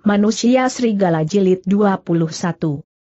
Manusia Serigala Jilid 21.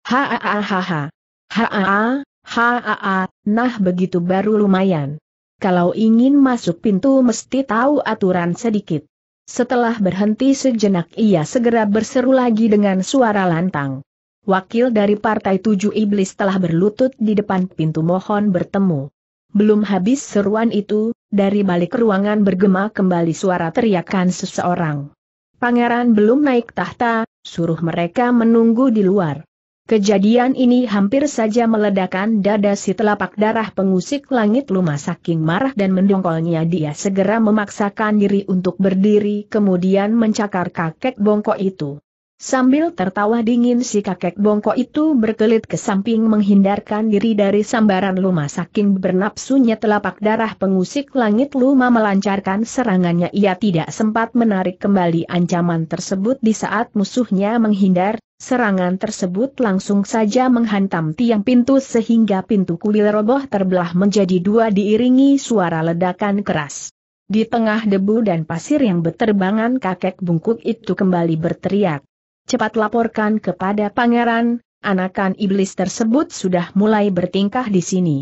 Haaaha. Haa, haa, nah begitu baru lumayan. Kalau ingin masuk pintu mesti tahu aturan sedikit. Setelah berhenti sejenak ia segera berseru lagi dengan suara lantang. Wakil dari Partai Tujuh Iblis telah berlutut di depan pintu mohon bertemu. Belum habis seruan itu, dari balik ruangan bergema kembali suara teriakan seseorang pangeran belum naik tahta, suruh mereka menunggu di luar. Kejadian ini hampir saja meledakan dada si telapak darah pengusik langit lumah saking marah dan mendongkolnya dia segera memaksakan diri untuk berdiri kemudian mencakar kakek bongkok itu. Sambil tertawa dingin si kakek bongkok itu berkelit ke samping menghindarkan diri dari sambaran Luma saking bernapsunya telapak darah pengusik langit Luma melancarkan serangannya ia tidak sempat menarik kembali ancaman tersebut di saat musuhnya menghindar, serangan tersebut langsung saja menghantam tiang pintu sehingga pintu kuil roboh terbelah menjadi dua diiringi suara ledakan keras. Di tengah debu dan pasir yang beterbangan kakek bungkuk itu kembali berteriak cepat laporkan kepada pangeran, anakan iblis tersebut sudah mulai bertingkah di sini.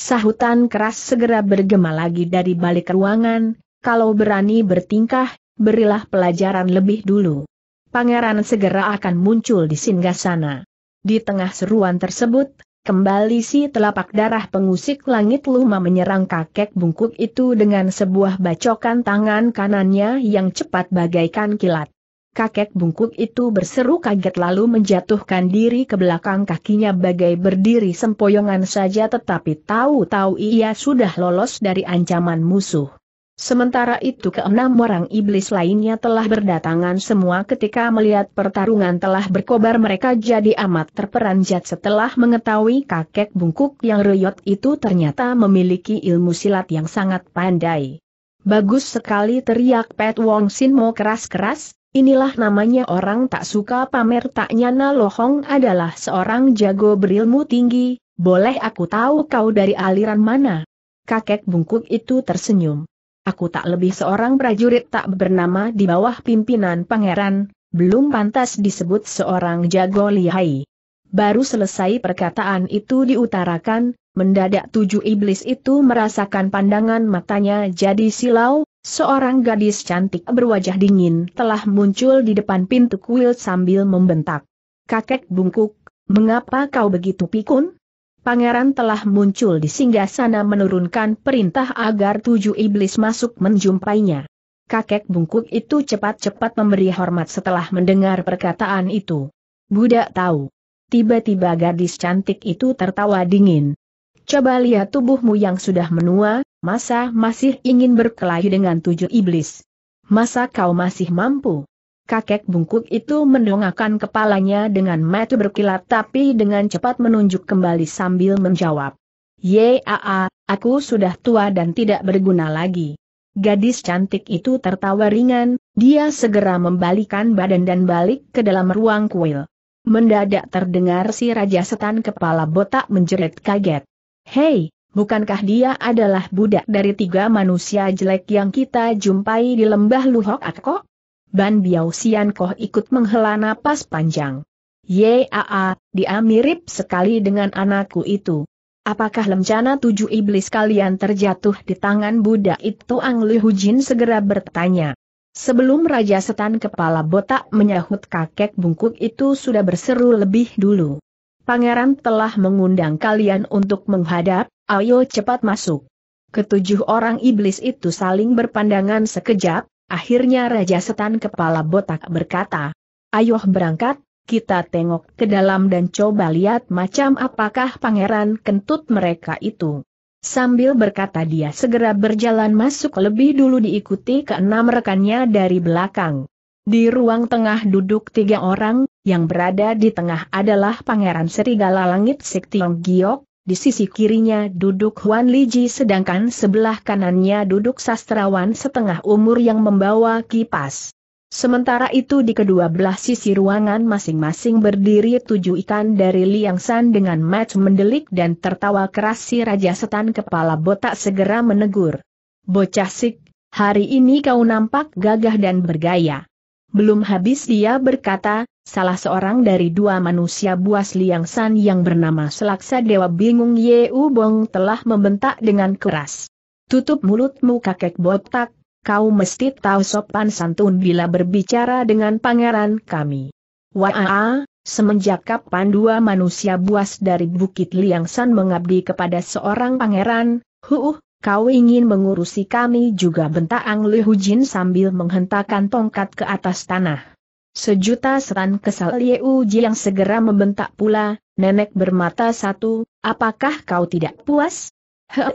Sahutan keras segera bergema lagi dari balik ruangan, kalau berani bertingkah, berilah pelajaran lebih dulu. Pangeran segera akan muncul di singgah sana. Di tengah seruan tersebut, kembali si telapak darah pengusik langit luma menyerang kakek bungkuk itu dengan sebuah bacokan tangan kanannya yang cepat bagaikan kilat kakek bungkuk itu berseru kaget lalu menjatuhkan diri ke belakang kakinya bagai berdiri sempoyongan saja tetapi tahu-tahu ia sudah lolos dari ancaman musuh. Sementara itu keenam orang iblis lainnya telah berdatangan semua ketika melihat pertarungan telah berkobar mereka jadi amat terperanjat setelah mengetahui kakek bungkuk yang reyot itu ternyata memiliki ilmu silat yang sangat pandai. Bagus sekali teriak Pet Wong Sin Mo keras-keras, Inilah namanya orang tak suka pamer tak nyana Lohong adalah seorang jago berilmu tinggi, boleh aku tahu kau dari aliran mana? Kakek bungkuk itu tersenyum. Aku tak lebih seorang prajurit tak bernama di bawah pimpinan pangeran, belum pantas disebut seorang jago lihai. Baru selesai perkataan itu diutarakan, mendadak tujuh iblis itu merasakan pandangan matanya jadi silau, Seorang gadis cantik berwajah dingin telah muncul di depan pintu kuil sambil membentak. Kakek bungkuk, mengapa kau begitu pikun? Pangeran telah muncul di singgah sana menurunkan perintah agar tujuh iblis masuk menjumpainya. Kakek bungkuk itu cepat-cepat memberi hormat setelah mendengar perkataan itu. Budak tahu. Tiba-tiba gadis cantik itu tertawa dingin, Coba lihat tubuhmu yang sudah menua, masa masih ingin berkelahi dengan tujuh iblis. Masa kau masih mampu? Kakek bungkuk itu mendongakkan kepalanya dengan mata berkilat tapi dengan cepat menunjuk kembali sambil menjawab. Yaa, aku sudah tua dan tidak berguna lagi. Gadis cantik itu tertawa ringan, dia segera membalikan badan dan balik ke dalam ruang kuil. Mendadak terdengar si Raja Setan kepala botak menjerit kaget. Hei, bukankah dia adalah budak dari tiga manusia jelek yang kita jumpai di lembah Luhok Akko? Ban Biao Sian Koh ikut menghela napas panjang. Yaa, dia mirip sekali dengan anakku itu. Apakah lencana tujuh iblis kalian terjatuh di tangan budak itu? Ang Li segera bertanya. Sebelum Raja Setan Kepala Botak menyahut kakek bungkuk itu sudah berseru lebih dulu. Pangeran telah mengundang kalian untuk menghadap, ayo cepat masuk. Ketujuh orang iblis itu saling berpandangan sekejap, akhirnya Raja Setan Kepala Botak berkata, Ayo berangkat, kita tengok ke dalam dan coba lihat macam apakah pangeran kentut mereka itu. Sambil berkata dia segera berjalan masuk lebih dulu diikuti keenam rekannya dari belakang. Di ruang tengah duduk tiga orang, yang berada di tengah adalah Pangeran Serigala Langit Siktiong Giok, di sisi kirinya duduk Huan Liji sedangkan sebelah kanannya duduk sastrawan setengah umur yang membawa kipas. Sementara itu di kedua belah sisi ruangan masing-masing berdiri tujuh ikan dari Liang San dengan match mendelik dan tertawa keras si Raja Setan kepala botak segera menegur. Bocah sik, hari ini kau nampak gagah dan bergaya. Belum habis dia berkata, salah seorang dari dua manusia buas Liang San yang bernama Selaksa Dewa Bingung U Bong telah membentak dengan keras. Tutup mulutmu kakek botak, kau mesti tahu sopan santun bila berbicara dengan pangeran kami. Wah, semenjak kapan dua manusia buas dari Bukit Liang San mengabdi kepada seorang pangeran, huuh, kau ingin mengurusi kami juga bentak Ang Li Hujin sambil menghentakkan tongkat ke atas tanah. Sejuta seran kesal Liu Ji yang segera membentak pula, nenek bermata satu, apakah kau tidak puas?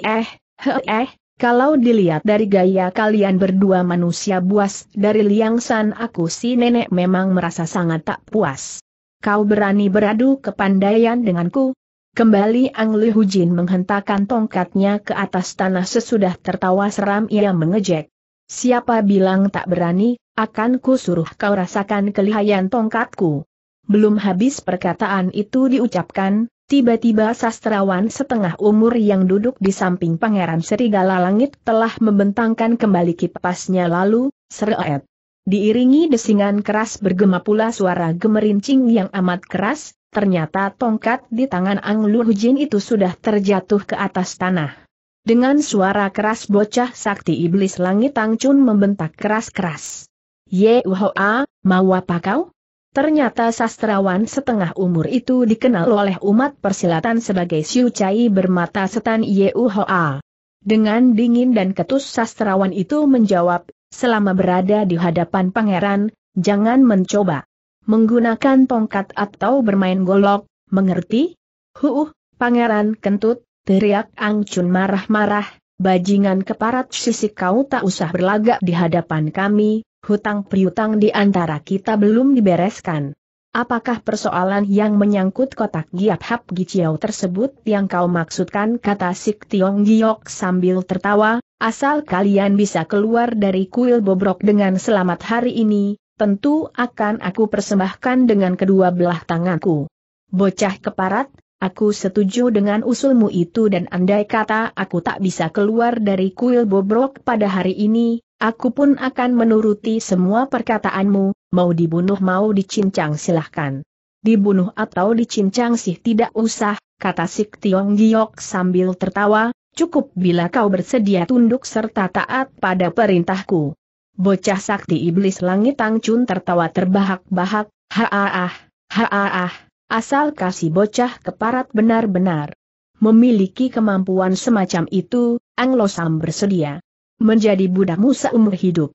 Eh, he eh, kalau dilihat dari gaya kalian berdua manusia buas dari Liang San aku si nenek memang merasa sangat tak puas. Kau berani beradu kepandaian denganku, Kembali Ang Jin menghentakkan tongkatnya ke atas tanah sesudah tertawa seram ia mengejek. Siapa bilang tak berani, akan ku suruh kau rasakan kelihayan tongkatku. Belum habis perkataan itu diucapkan, tiba-tiba sastrawan setengah umur yang duduk di samping pangeran serigala langit telah membentangkan kembali kipasnya lalu, seret. Diiringi desingan keras bergema pula suara gemerincing yang amat keras, ternyata tongkat di tangan Ang Lu itu sudah terjatuh ke atas tanah. Dengan suara keras bocah sakti iblis langit Tang Chun membentak keras-keras. Ye Uhoa, mau apa kau? Ternyata sastrawan setengah umur itu dikenal oleh umat persilatan sebagai Siu Chai bermata setan Ye Uhoa. Dengan dingin dan ketus sastrawan itu menjawab, selama berada di hadapan pangeran, jangan mencoba. Menggunakan tongkat atau bermain golok, mengerti? Huh, pangeran kentut, teriak Angcun marah-marah, bajingan keparat sisi kau tak usah berlagak di hadapan kami, hutang priutang di antara kita belum dibereskan. Apakah persoalan yang menyangkut kotak giap hap giciau tersebut yang kau maksudkan kata Sik Tiong Giok sambil tertawa, asal kalian bisa keluar dari kuil bobrok dengan selamat hari ini, tentu akan aku persembahkan dengan kedua belah tanganku. Bocah keparat, aku setuju dengan usulmu itu dan andai kata aku tak bisa keluar dari kuil bobrok pada hari ini, aku pun akan menuruti semua perkataanmu, mau dibunuh mau dicincang silahkan. Dibunuh atau dicincang sih tidak usah, kata Sik Tiong Giok sambil tertawa, cukup bila kau bersedia tunduk serta taat pada perintahku. Bocah sakti iblis langit Tangcun tertawa terbahak-bahak, haaah, haaah, asal kasih bocah keparat benar-benar. Memiliki kemampuan semacam itu, Anglo Sam bersedia menjadi budakmu seumur hidup.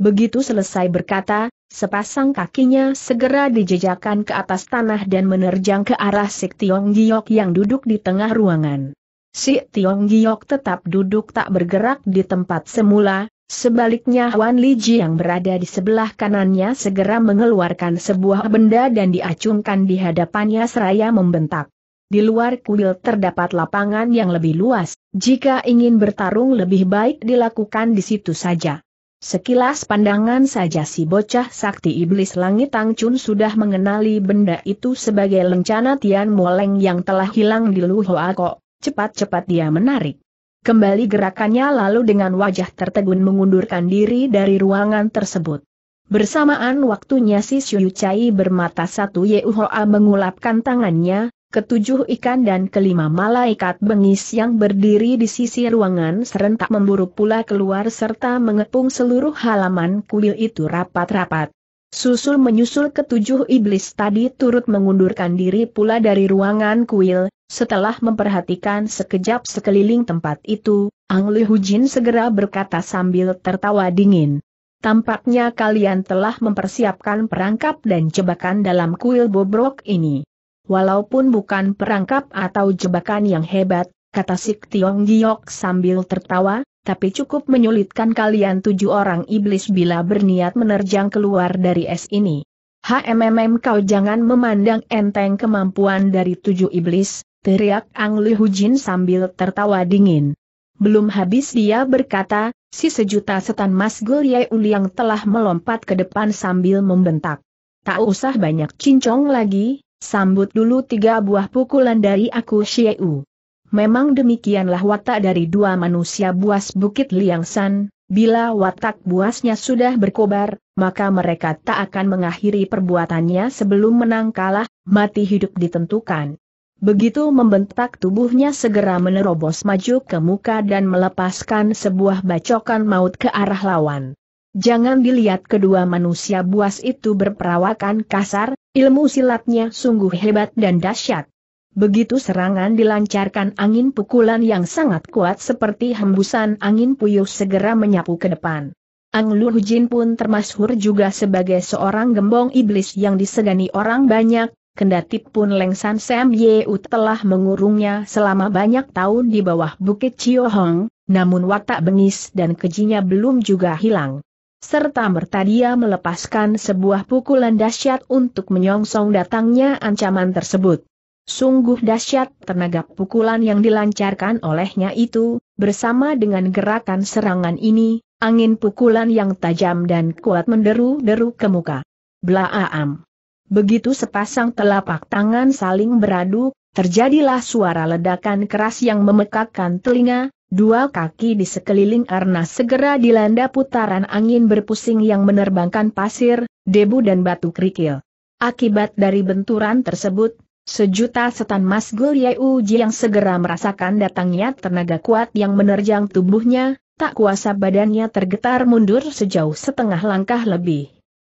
Begitu selesai berkata, sepasang kakinya segera dijejakan ke atas tanah dan menerjang ke arah Si Tiong Giok yang duduk di tengah ruangan. Si Tiong Giok tetap duduk tak bergerak di tempat semula, Sebaliknya Wan Li Ji yang berada di sebelah kanannya segera mengeluarkan sebuah benda dan diacungkan di hadapannya seraya membentak. Di luar kuil terdapat lapangan yang lebih luas, jika ingin bertarung lebih baik dilakukan di situ saja. Sekilas pandangan saja si bocah sakti iblis langit Tang Chun sudah mengenali benda itu sebagai lencana Tian Moleng yang telah hilang di Luhoako, cepat-cepat dia menarik. Kembali gerakannya lalu dengan wajah tertegun mengundurkan diri dari ruangan tersebut. Bersamaan waktunya si Xiu Chai bermata satu Ye mengulapkan tangannya, ketujuh ikan dan kelima malaikat bengis yang berdiri di sisi ruangan serentak memburu pula keluar serta mengepung seluruh halaman kuil itu rapat-rapat. Susul menyusul ketujuh iblis tadi turut mengundurkan diri pula dari ruangan kuil, setelah memperhatikan sekejap sekeliling tempat itu, Ang Li segera berkata sambil tertawa dingin. Tampaknya kalian telah mempersiapkan perangkap dan jebakan dalam kuil bobrok ini. Walaupun bukan perangkap atau jebakan yang hebat, kata Sik Tiong Giok sambil tertawa, tapi cukup menyulitkan kalian tujuh orang iblis bila berniat menerjang keluar dari es ini. HMMM kau jangan memandang enteng kemampuan dari tujuh iblis, teriak Ang Li Hujin sambil tertawa dingin. Belum habis dia berkata, si sejuta setan Mas Gul Yai Uliang telah melompat ke depan sambil membentak. Tak usah banyak cincong lagi, sambut dulu tiga buah pukulan dari aku Xieu. Memang demikianlah watak dari dua manusia buas Bukit Liang San, bila watak buasnya sudah berkobar, maka mereka tak akan mengakhiri perbuatannya sebelum menang kalah, mati hidup ditentukan. Begitu membentak tubuhnya segera menerobos maju ke muka dan melepaskan sebuah bacokan maut ke arah lawan. Jangan dilihat kedua manusia buas itu berperawakan kasar, ilmu silatnya sungguh hebat dan dahsyat. Begitu serangan dilancarkan angin pukulan yang sangat kuat seperti hembusan angin puyuh segera menyapu ke depan. Ang Lu pun termasuk juga sebagai seorang gembong iblis yang disegani orang banyak, Kendati pun Leng San Sam Yeu telah mengurungnya selama banyak tahun di bawah Bukit Hong, namun watak bengis dan kejinya belum juga hilang. Serta merta dia melepaskan sebuah pukulan dahsyat untuk menyongsong datangnya ancaman tersebut. Sungguh dahsyat tenaga pukulan yang dilancarkan olehnya itu, bersama dengan gerakan serangan ini, angin pukulan yang tajam dan kuat menderu-deru ke muka. Blaaam! Begitu sepasang telapak tangan saling beradu, terjadilah suara ledakan keras yang memekakkan telinga, dua kaki di sekeliling Arna segera dilanda putaran angin berpusing yang menerbangkan pasir, debu dan batu kerikil. Akibat dari benturan tersebut, Sejuta setan Mas Gul Uji yang segera merasakan datangnya tenaga kuat yang menerjang tubuhnya, tak kuasa badannya tergetar mundur sejauh setengah langkah lebih.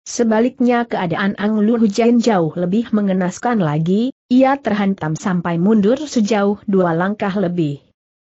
Sebaliknya keadaan Ang Lu Hujain jauh lebih mengenaskan lagi, ia terhantam sampai mundur sejauh dua langkah lebih.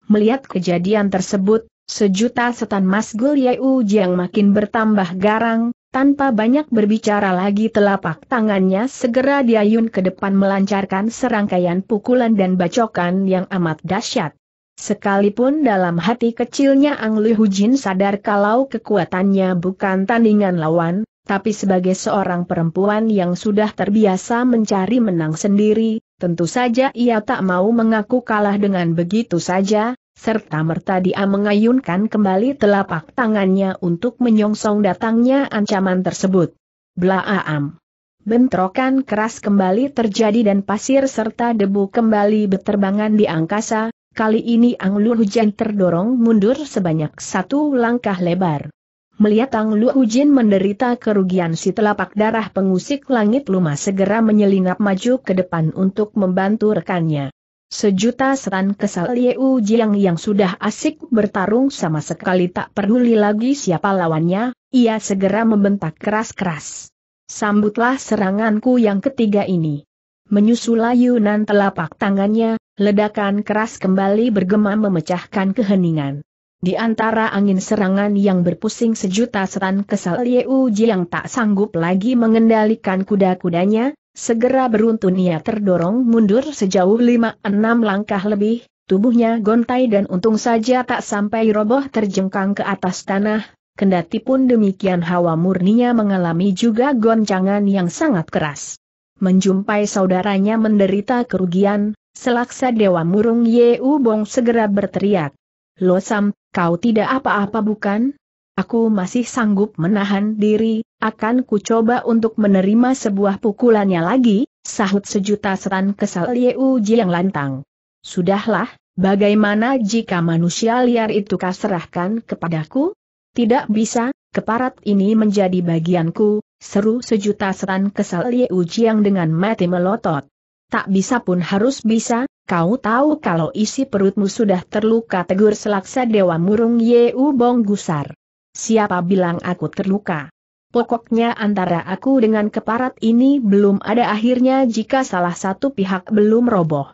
Melihat kejadian tersebut, sejuta setan Mas Gul Yeu Jiang makin bertambah garang, tanpa banyak berbicara lagi telapak tangannya segera diayun ke depan melancarkan serangkaian pukulan dan bacokan yang amat dahsyat. Sekalipun dalam hati kecilnya Ang Lu Hujin sadar kalau kekuatannya bukan tandingan lawan, tapi sebagai seorang perempuan yang sudah terbiasa mencari menang sendiri, tentu saja ia tak mau mengaku kalah dengan begitu saja, serta merta dia mengayunkan kembali telapak tangannya untuk menyongsong datangnya ancaman tersebut. Blaam. Bentrokan keras kembali terjadi dan pasir serta debu kembali berterbangan di angkasa, kali ini angin hujan terdorong mundur sebanyak satu langkah lebar. Melihat Tang Lu Ujin menderita kerugian si telapak darah pengusik langit luma segera menyelinap maju ke depan untuk membantu rekannya. Sejuta setan kesal Ye Jiang yang sudah asik bertarung sama sekali tak peduli lagi siapa lawannya, ia segera membentak keras-keras. Sambutlah seranganku yang ketiga ini. Menyusul ayunan telapak tangannya, ledakan keras kembali bergema memecahkan keheningan. Di antara angin serangan yang berpusing sejuta setan kesal Liu Jiang tak sanggup lagi mengendalikan kuda-kudanya, segera beruntun ia terdorong mundur sejauh lima enam langkah lebih, tubuhnya gontai dan untung saja tak sampai roboh terjengkang ke atas tanah, kendati pun demikian hawa murninya mengalami juga goncangan yang sangat keras. Menjumpai saudaranya menderita kerugian, selaksa Dewa Murung Yeu Bong segera berteriak. Losam, kau tidak apa-apa bukan? Aku masih sanggup menahan diri, akan ku coba untuk menerima sebuah pukulannya lagi, sahut sejuta setan kesal Ye Uji yang lantang. Sudahlah, bagaimana jika manusia liar itu kaserahkan kepadaku? Tidak bisa, keparat ini menjadi bagianku, seru sejuta setan kesal Ye Uji yang dengan mati melotot. Tak bisa pun harus bisa, Kau tahu kalau isi perutmu sudah terluka tegur selaksa Dewa Murung Yeu Bong Gusar. Siapa bilang aku terluka? Pokoknya antara aku dengan keparat ini belum ada akhirnya jika salah satu pihak belum roboh.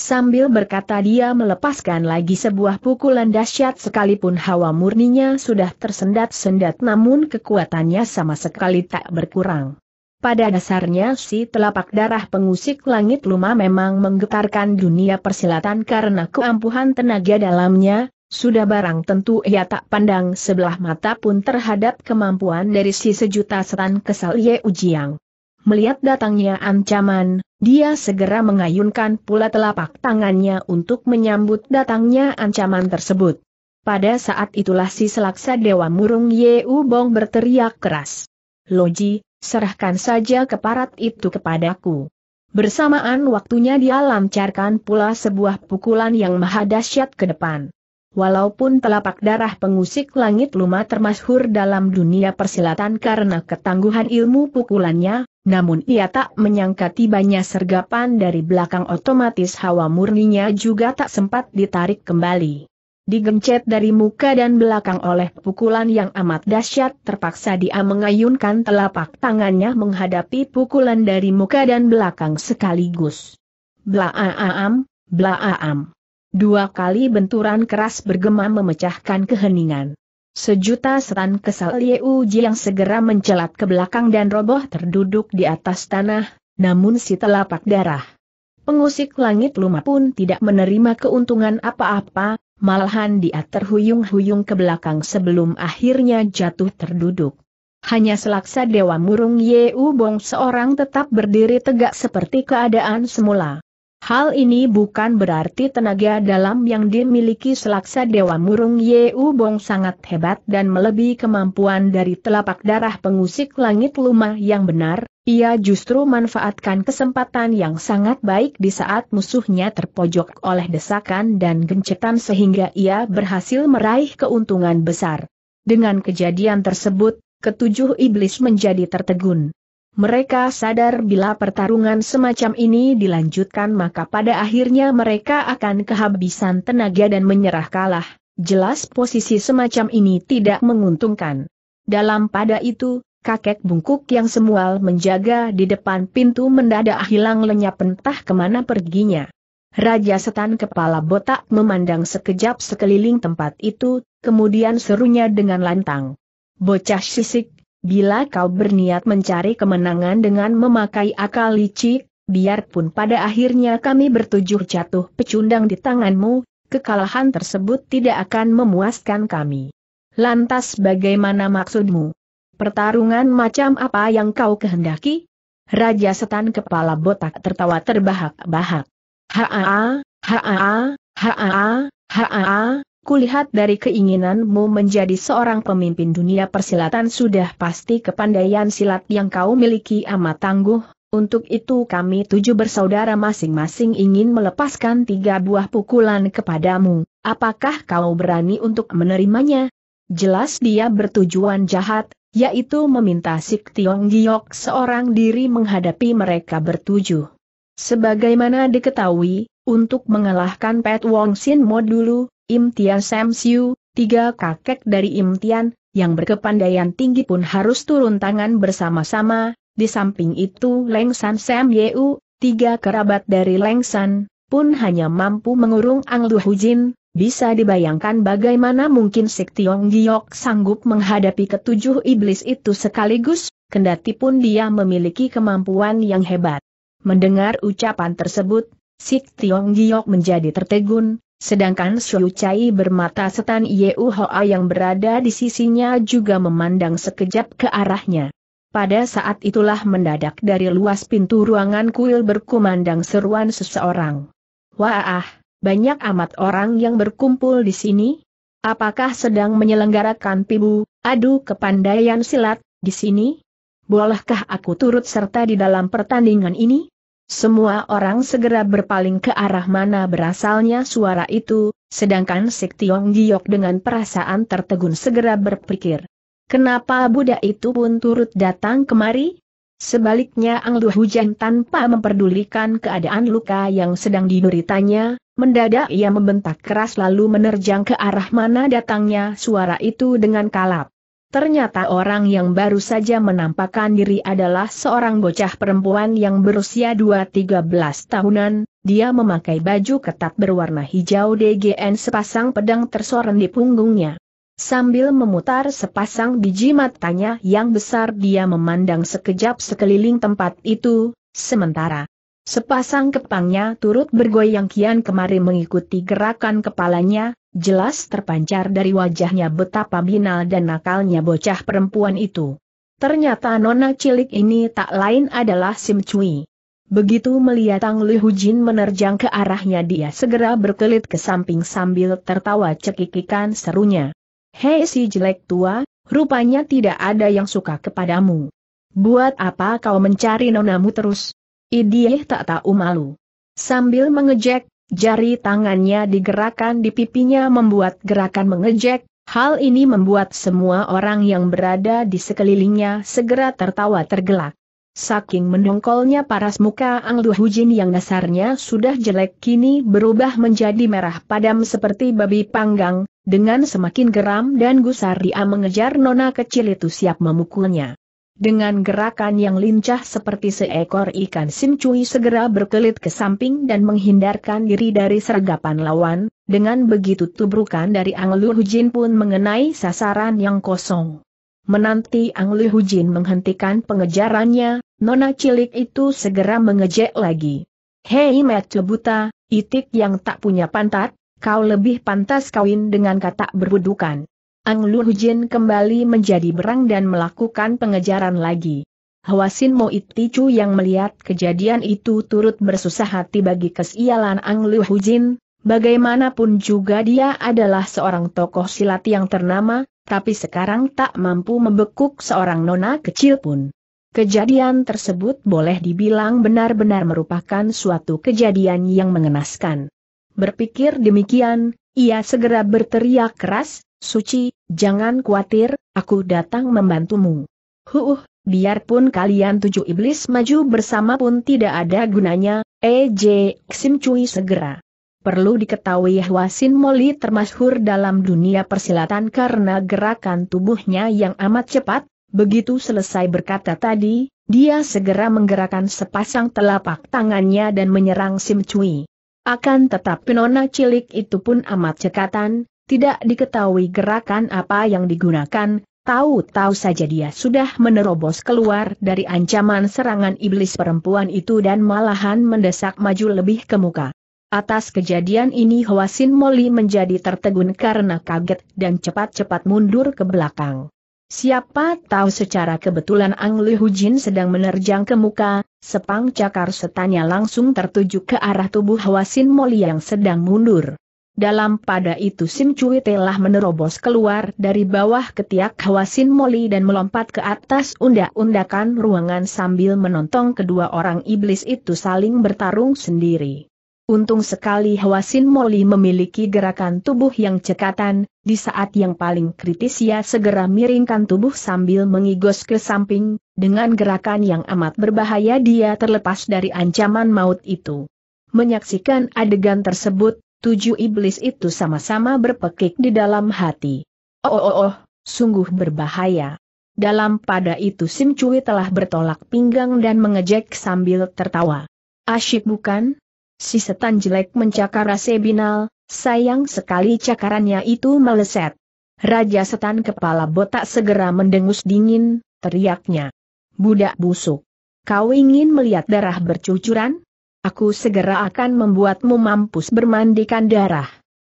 Sambil berkata dia melepaskan lagi sebuah pukulan dahsyat sekalipun hawa murninya sudah tersendat-sendat namun kekuatannya sama sekali tak berkurang. Pada dasarnya si telapak darah pengusik langit luma memang menggetarkan dunia persilatan karena keampuhan tenaga dalamnya, sudah barang tentu ia tak pandang sebelah mata pun terhadap kemampuan dari si sejuta setan kesal Ye Ujiang. Melihat datangnya ancaman, dia segera mengayunkan pula telapak tangannya untuk menyambut datangnya ancaman tersebut. Pada saat itulah si selaksa Dewa Murung Ye U Bong berteriak keras. Loji, serahkan saja keparat itu kepadaku. Bersamaan waktunya dia lancarkan pula sebuah pukulan yang maha dahsyat ke depan. Walaupun telapak darah pengusik langit luma termasyhur dalam dunia persilatan karena ketangguhan ilmu pukulannya, namun ia tak menyangka tibanya sergapan dari belakang otomatis hawa murninya juga tak sempat ditarik kembali. Digencet dari muka dan belakang oleh pukulan yang amat dahsyat terpaksa dia mengayunkan telapak tangannya menghadapi pukulan dari muka dan belakang sekaligus. Blaaam, blaaam. Dua kali benturan keras bergema memecahkan keheningan. Sejuta seran kesal Liu Ji yang segera mencelat ke belakang dan roboh terduduk di atas tanah, namun si telapak darah. Pengusik langit luma pun tidak menerima keuntungan apa-apa, malahan dia terhuyung-huyung ke belakang sebelum akhirnya jatuh terduduk. Hanya selaksa Dewa Murung Ye Bong seorang tetap berdiri tegak seperti keadaan semula. Hal ini bukan berarti tenaga dalam yang dimiliki selaksa Dewa Murung Ye Bong sangat hebat dan melebihi kemampuan dari telapak darah pengusik langit luma yang benar, ia justru manfaatkan kesempatan yang sangat baik di saat musuhnya terpojok oleh desakan dan gencetan sehingga ia berhasil meraih keuntungan besar. Dengan kejadian tersebut, ketujuh iblis menjadi tertegun. Mereka sadar bila pertarungan semacam ini dilanjutkan maka pada akhirnya mereka akan kehabisan tenaga dan menyerah kalah. Jelas posisi semacam ini tidak menguntungkan. Dalam pada itu, kakek bungkuk yang semual menjaga di depan pintu mendadak hilang lenyap entah kemana perginya. Raja setan kepala botak memandang sekejap sekeliling tempat itu, kemudian serunya dengan lantang. Bocah sisik, bila kau berniat mencari kemenangan dengan memakai akal licik, biarpun pada akhirnya kami bertujuh jatuh pecundang di tanganmu, kekalahan tersebut tidak akan memuaskan kami. Lantas bagaimana maksudmu? Pertarungan macam apa yang kau kehendaki? Raja setan kepala botak tertawa terbahak-bahak. Haa, haa, haa, haa, kulihat dari keinginanmu menjadi seorang pemimpin dunia persilatan sudah pasti kepandaian silat yang kau miliki amat tangguh, untuk itu kami tujuh bersaudara masing-masing ingin melepaskan tiga buah pukulan kepadamu. Apakah kau berani untuk menerimanya? Jelas dia bertujuan jahat, yaitu meminta Sik Tiong Giok seorang diri menghadapi mereka bertujuh. Sebagaimana diketahui, untuk mengalahkan Pet Wong Sin Mo dulu, Im Tian Sam Siu, tiga kakek dari Im Tian, yang berkepandaian tinggi pun harus turun tangan bersama-sama, di samping itu Leng San Sam Yeu, tiga kerabat dari Leng San, pun hanya mampu mengurung Ang Lu Hujin, bisa dibayangkan bagaimana mungkin Sik Tiong Giok sanggup menghadapi ketujuh iblis itu sekaligus, kendati pun dia memiliki kemampuan yang hebat. Mendengar ucapan tersebut, Sik Tiong Giok menjadi tertegun, sedangkan Xiu Chai bermata setan Yeu Hoa yang berada di sisinya juga memandang sekejap ke arahnya. Pada saat itulah mendadak dari luas pintu ruangan kuil berkumandang seruan seseorang. Wah! banyak amat orang yang berkumpul di sini? Apakah sedang menyelenggarakan pibu, adu kepandaian silat, di sini? Bolehkah aku turut serta di dalam pertandingan ini? Semua orang segera berpaling ke arah mana berasalnya suara itu, sedangkan Sik Tiong Giok dengan perasaan tertegun segera berpikir. Kenapa Buddha itu pun turut datang kemari? Sebaliknya Ang Lu Hujan tanpa memperdulikan keadaan luka yang sedang dideritanya, Mendadak ia membentak keras lalu menerjang ke arah mana datangnya suara itu dengan kalap. Ternyata orang yang baru saja menampakkan diri adalah seorang bocah perempuan yang berusia 2-13 tahunan, dia memakai baju ketat berwarna hijau DGN sepasang pedang tersorong di punggungnya. Sambil memutar sepasang biji matanya yang besar dia memandang sekejap sekeliling tempat itu, sementara Sepasang kepangnya turut bergoyang kian kemari mengikuti gerakan kepalanya, jelas terpancar dari wajahnya betapa binal dan nakalnya bocah perempuan itu. Ternyata nona cilik ini tak lain adalah Sim Cui. Begitu melihat Tang Li Hujin menerjang ke arahnya dia segera berkelit ke samping sambil tertawa cekikikan serunya. Hei si jelek tua, rupanya tidak ada yang suka kepadamu. Buat apa kau mencari nonamu terus? Idieh tak tahu malu. Sambil mengejek, jari tangannya digerakkan di pipinya membuat gerakan mengejek, hal ini membuat semua orang yang berada di sekelilingnya segera tertawa tergelak. Saking mendongkolnya paras muka Anglu Jin yang dasarnya sudah jelek kini berubah menjadi merah padam seperti babi panggang, dengan semakin geram dan gusar dia mengejar nona kecil itu siap memukulnya. Dengan gerakan yang lincah seperti seekor ikan Simcui segera berkelit ke samping dan menghindarkan diri dari sergapan lawan, dengan begitu tubrukan dari Ang Lu Hujin pun mengenai sasaran yang kosong. Menanti Ang Lu Hujin menghentikan pengejarannya, nona cilik itu segera mengejek lagi. Hei Matthew Buta, itik yang tak punya pantat, kau lebih pantas kawin dengan katak berbudukan. Ang Lu Hujin kembali menjadi berang dan melakukan pengejaran lagi. Hawasin Mo yang melihat kejadian itu turut bersusah hati bagi kesialan Ang Lu Hujin, bagaimanapun juga dia adalah seorang tokoh silat yang ternama, tapi sekarang tak mampu membekuk seorang nona kecil pun. Kejadian tersebut boleh dibilang benar-benar merupakan suatu kejadian yang mengenaskan. Berpikir demikian, ia segera berteriak keras, Suci, jangan khawatir, aku datang membantumu. Huh, biarpun kalian tujuh iblis maju bersama pun tidak ada gunanya, EJ Xim Cui segera. Perlu diketahui Hwasin Moli termasyhur dalam dunia persilatan karena gerakan tubuhnya yang amat cepat, begitu selesai berkata tadi, dia segera menggerakkan sepasang telapak tangannya dan menyerang Sim Cui. Akan tetapi nona cilik itu pun amat cekatan, tidak diketahui gerakan apa yang digunakan, tahu-tahu saja dia sudah menerobos keluar dari ancaman serangan iblis perempuan itu dan malahan mendesak maju lebih ke muka. Atas kejadian ini Hwasin Moli menjadi tertegun karena kaget dan cepat-cepat mundur ke belakang. Siapa tahu secara kebetulan Ang Li Jin sedang menerjang ke muka, sepang cakar setannya langsung tertuju ke arah tubuh Hawasin Moli yang sedang mundur. Dalam pada itu Sim Cui telah menerobos keluar dari bawah ketiak Hawasin Moli dan melompat ke atas undak-undakan ruangan sambil menonton kedua orang iblis itu saling bertarung sendiri. Untung sekali Hwasin Moli memiliki gerakan tubuh yang cekatan, di saat yang paling kritis ia segera miringkan tubuh sambil mengigos ke samping, dengan gerakan yang amat berbahaya dia terlepas dari ancaman maut itu. Menyaksikan adegan tersebut, tujuh iblis itu sama-sama berpekik di dalam hati. Oh oh oh, sungguh berbahaya. Dalam pada itu Sim Cui telah bertolak pinggang dan mengejek sambil tertawa. Asyik bukan? Si setan jelek mencakar Rasebinal, sayang sekali cakarannya itu meleset. Raja setan kepala botak segera mendengus dingin, teriaknya. Budak busuk. Kau ingin melihat darah bercucuran? Aku segera akan membuatmu mampus bermandikan darah.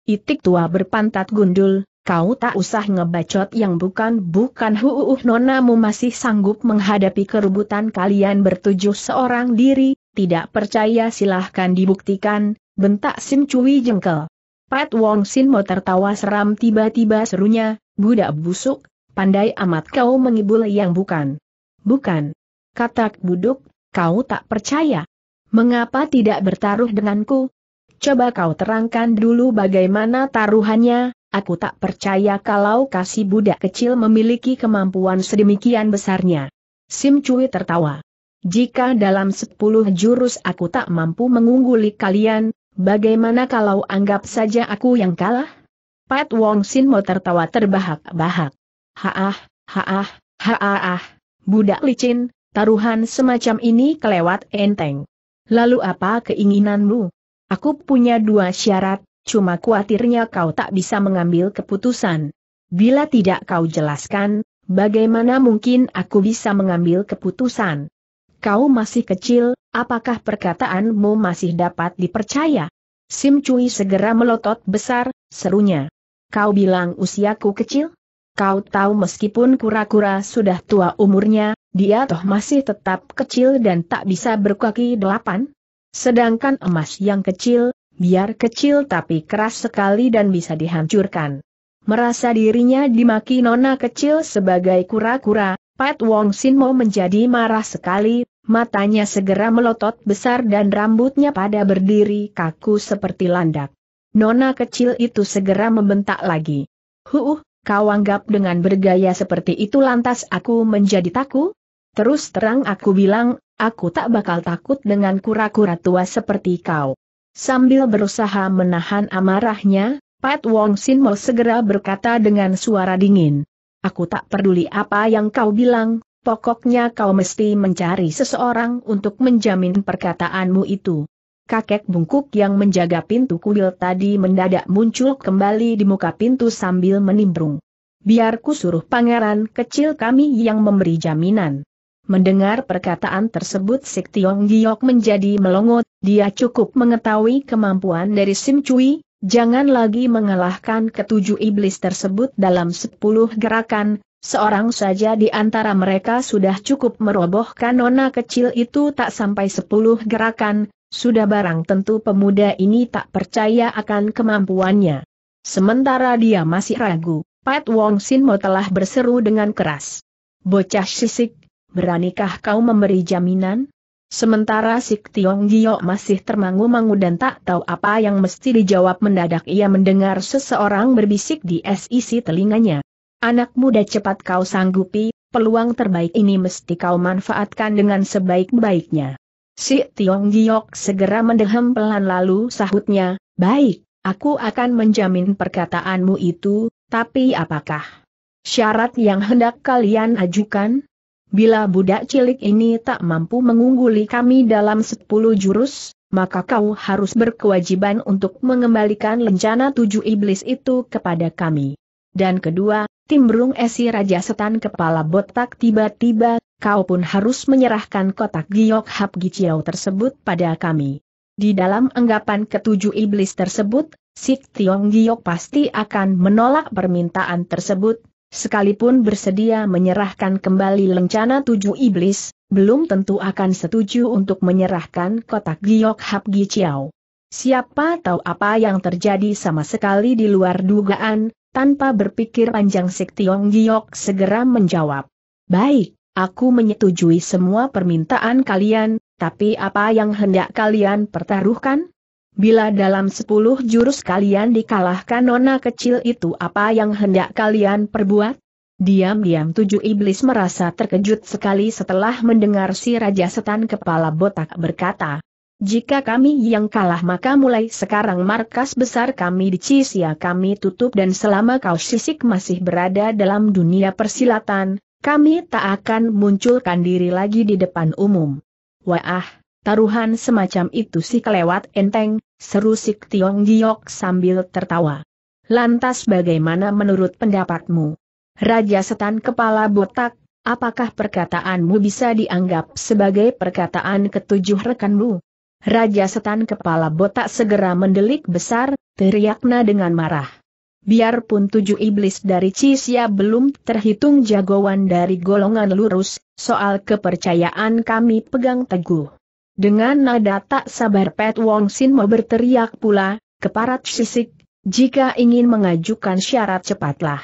Itik tua berpantat gundul, kau tak usah ngebacot yang bukan-bukan Nona nonamu masih sanggup menghadapi kerubutan kalian bertujuh seorang diri, tidak percaya silahkan dibuktikan, bentak Sim Cui jengkel. Pat Wong Sin Mo tertawa seram tiba-tiba serunya, budak busuk, pandai amat kau mengibul yang bukan. Bukan. Katak buduk, kau tak percaya. Mengapa tidak bertaruh denganku? Coba kau terangkan dulu bagaimana taruhannya, aku tak percaya kalau kasih budak kecil memiliki kemampuan sedemikian besarnya. Sim Cui tertawa. Jika dalam sepuluh jurus aku tak mampu mengungguli kalian, bagaimana kalau anggap saja aku yang kalah? Pat Wong Sin Mo tertawa terbahak-bahak. Haah, haah, haah, budak licin, taruhan semacam ini kelewat enteng. Lalu apa keinginanmu? Aku punya dua syarat, cuma kuatirnya kau tak bisa mengambil keputusan. Bila tidak kau jelaskan, bagaimana mungkin aku bisa mengambil keputusan? kau masih kecil, apakah perkataanmu masih dapat dipercaya? Sim Cui segera melotot besar, serunya. Kau bilang usiaku kecil? Kau tahu meskipun kura-kura sudah tua umurnya, dia toh masih tetap kecil dan tak bisa berkaki delapan? Sedangkan emas yang kecil, biar kecil tapi keras sekali dan bisa dihancurkan. Merasa dirinya dimaki nona kecil sebagai kura-kura, Pat Wong Sin mau menjadi marah sekali, matanya segera melotot besar dan rambutnya pada berdiri kaku seperti landak. Nona kecil itu segera membentak lagi. Huh, kau anggap dengan bergaya seperti itu lantas aku menjadi takut? Terus terang aku bilang, aku tak bakal takut dengan kura-kura tua seperti kau. Sambil berusaha menahan amarahnya, Pat Wong Sin Mo segera berkata dengan suara dingin. Aku tak peduli apa yang kau bilang, Pokoknya kau mesti mencari seseorang untuk menjamin perkataanmu itu. Kakek bungkuk yang menjaga pintu kuil tadi mendadak muncul kembali di muka pintu sambil menimbrung. Biarku suruh pangeran kecil kami yang memberi jaminan. Mendengar perkataan tersebut Sik Tiong Giok menjadi melongot, dia cukup mengetahui kemampuan dari Sim Cui, jangan lagi mengalahkan ketujuh iblis tersebut dalam sepuluh gerakan, Seorang saja di antara mereka sudah cukup merobohkan nona kecil itu tak sampai sepuluh gerakan, sudah barang tentu pemuda ini tak percaya akan kemampuannya. Sementara dia masih ragu, Pat Wong Sin Sinmo telah berseru dengan keras. Bocah sisik, beranikah kau memberi jaminan? Sementara Sik Tiong Gio masih termangu-mangu dan tak tahu apa yang mesti dijawab mendadak ia mendengar seseorang berbisik di sisi telinganya. Anak muda cepat kau sanggupi, peluang terbaik ini mesti kau manfaatkan dengan sebaik-baiknya. Si Tiong Giok segera mendehem pelan lalu sahutnya, baik, aku akan menjamin perkataanmu itu, tapi apakah syarat yang hendak kalian ajukan? Bila budak cilik ini tak mampu mengungguli kami dalam sepuluh jurus, maka kau harus berkewajiban untuk mengembalikan lencana tujuh iblis itu kepada kami. Dan kedua, Timbrung Esi Raja Setan kepala botak tiba-tiba, kau pun harus menyerahkan kotak giok hap giciau tersebut pada kami. Di dalam anggapan ketujuh iblis tersebut, Sik Tiong Giok pasti akan menolak permintaan tersebut, sekalipun bersedia menyerahkan kembali lencana tujuh iblis, belum tentu akan setuju untuk menyerahkan kotak giok hap giciau. Siapa tahu apa yang terjadi sama sekali di luar dugaan, tanpa berpikir panjang Sik Tiong Giok segera menjawab. Baik, aku menyetujui semua permintaan kalian, tapi apa yang hendak kalian pertaruhkan? Bila dalam sepuluh jurus kalian dikalahkan nona kecil itu apa yang hendak kalian perbuat? Diam-diam tujuh iblis merasa terkejut sekali setelah mendengar si Raja Setan Kepala Botak berkata, jika kami yang kalah maka mulai sekarang markas besar kami di Cisia kami tutup dan selama kau sisik masih berada dalam dunia persilatan, kami tak akan munculkan diri lagi di depan umum. Wah, taruhan semacam itu sih kelewat enteng, seru Sik Tiong Giok sambil tertawa. Lantas bagaimana menurut pendapatmu? Raja Setan Kepala Botak, apakah perkataanmu bisa dianggap sebagai perkataan ketujuh rekanmu? Raja setan kepala botak segera mendelik besar, teriaknya dengan marah. Biarpun tujuh iblis dari Cisia belum terhitung jagoan dari golongan lurus, soal kepercayaan kami pegang teguh. Dengan nada tak sabar Pet Wong Sin mau berteriak pula, keparat sisik, jika ingin mengajukan syarat cepatlah.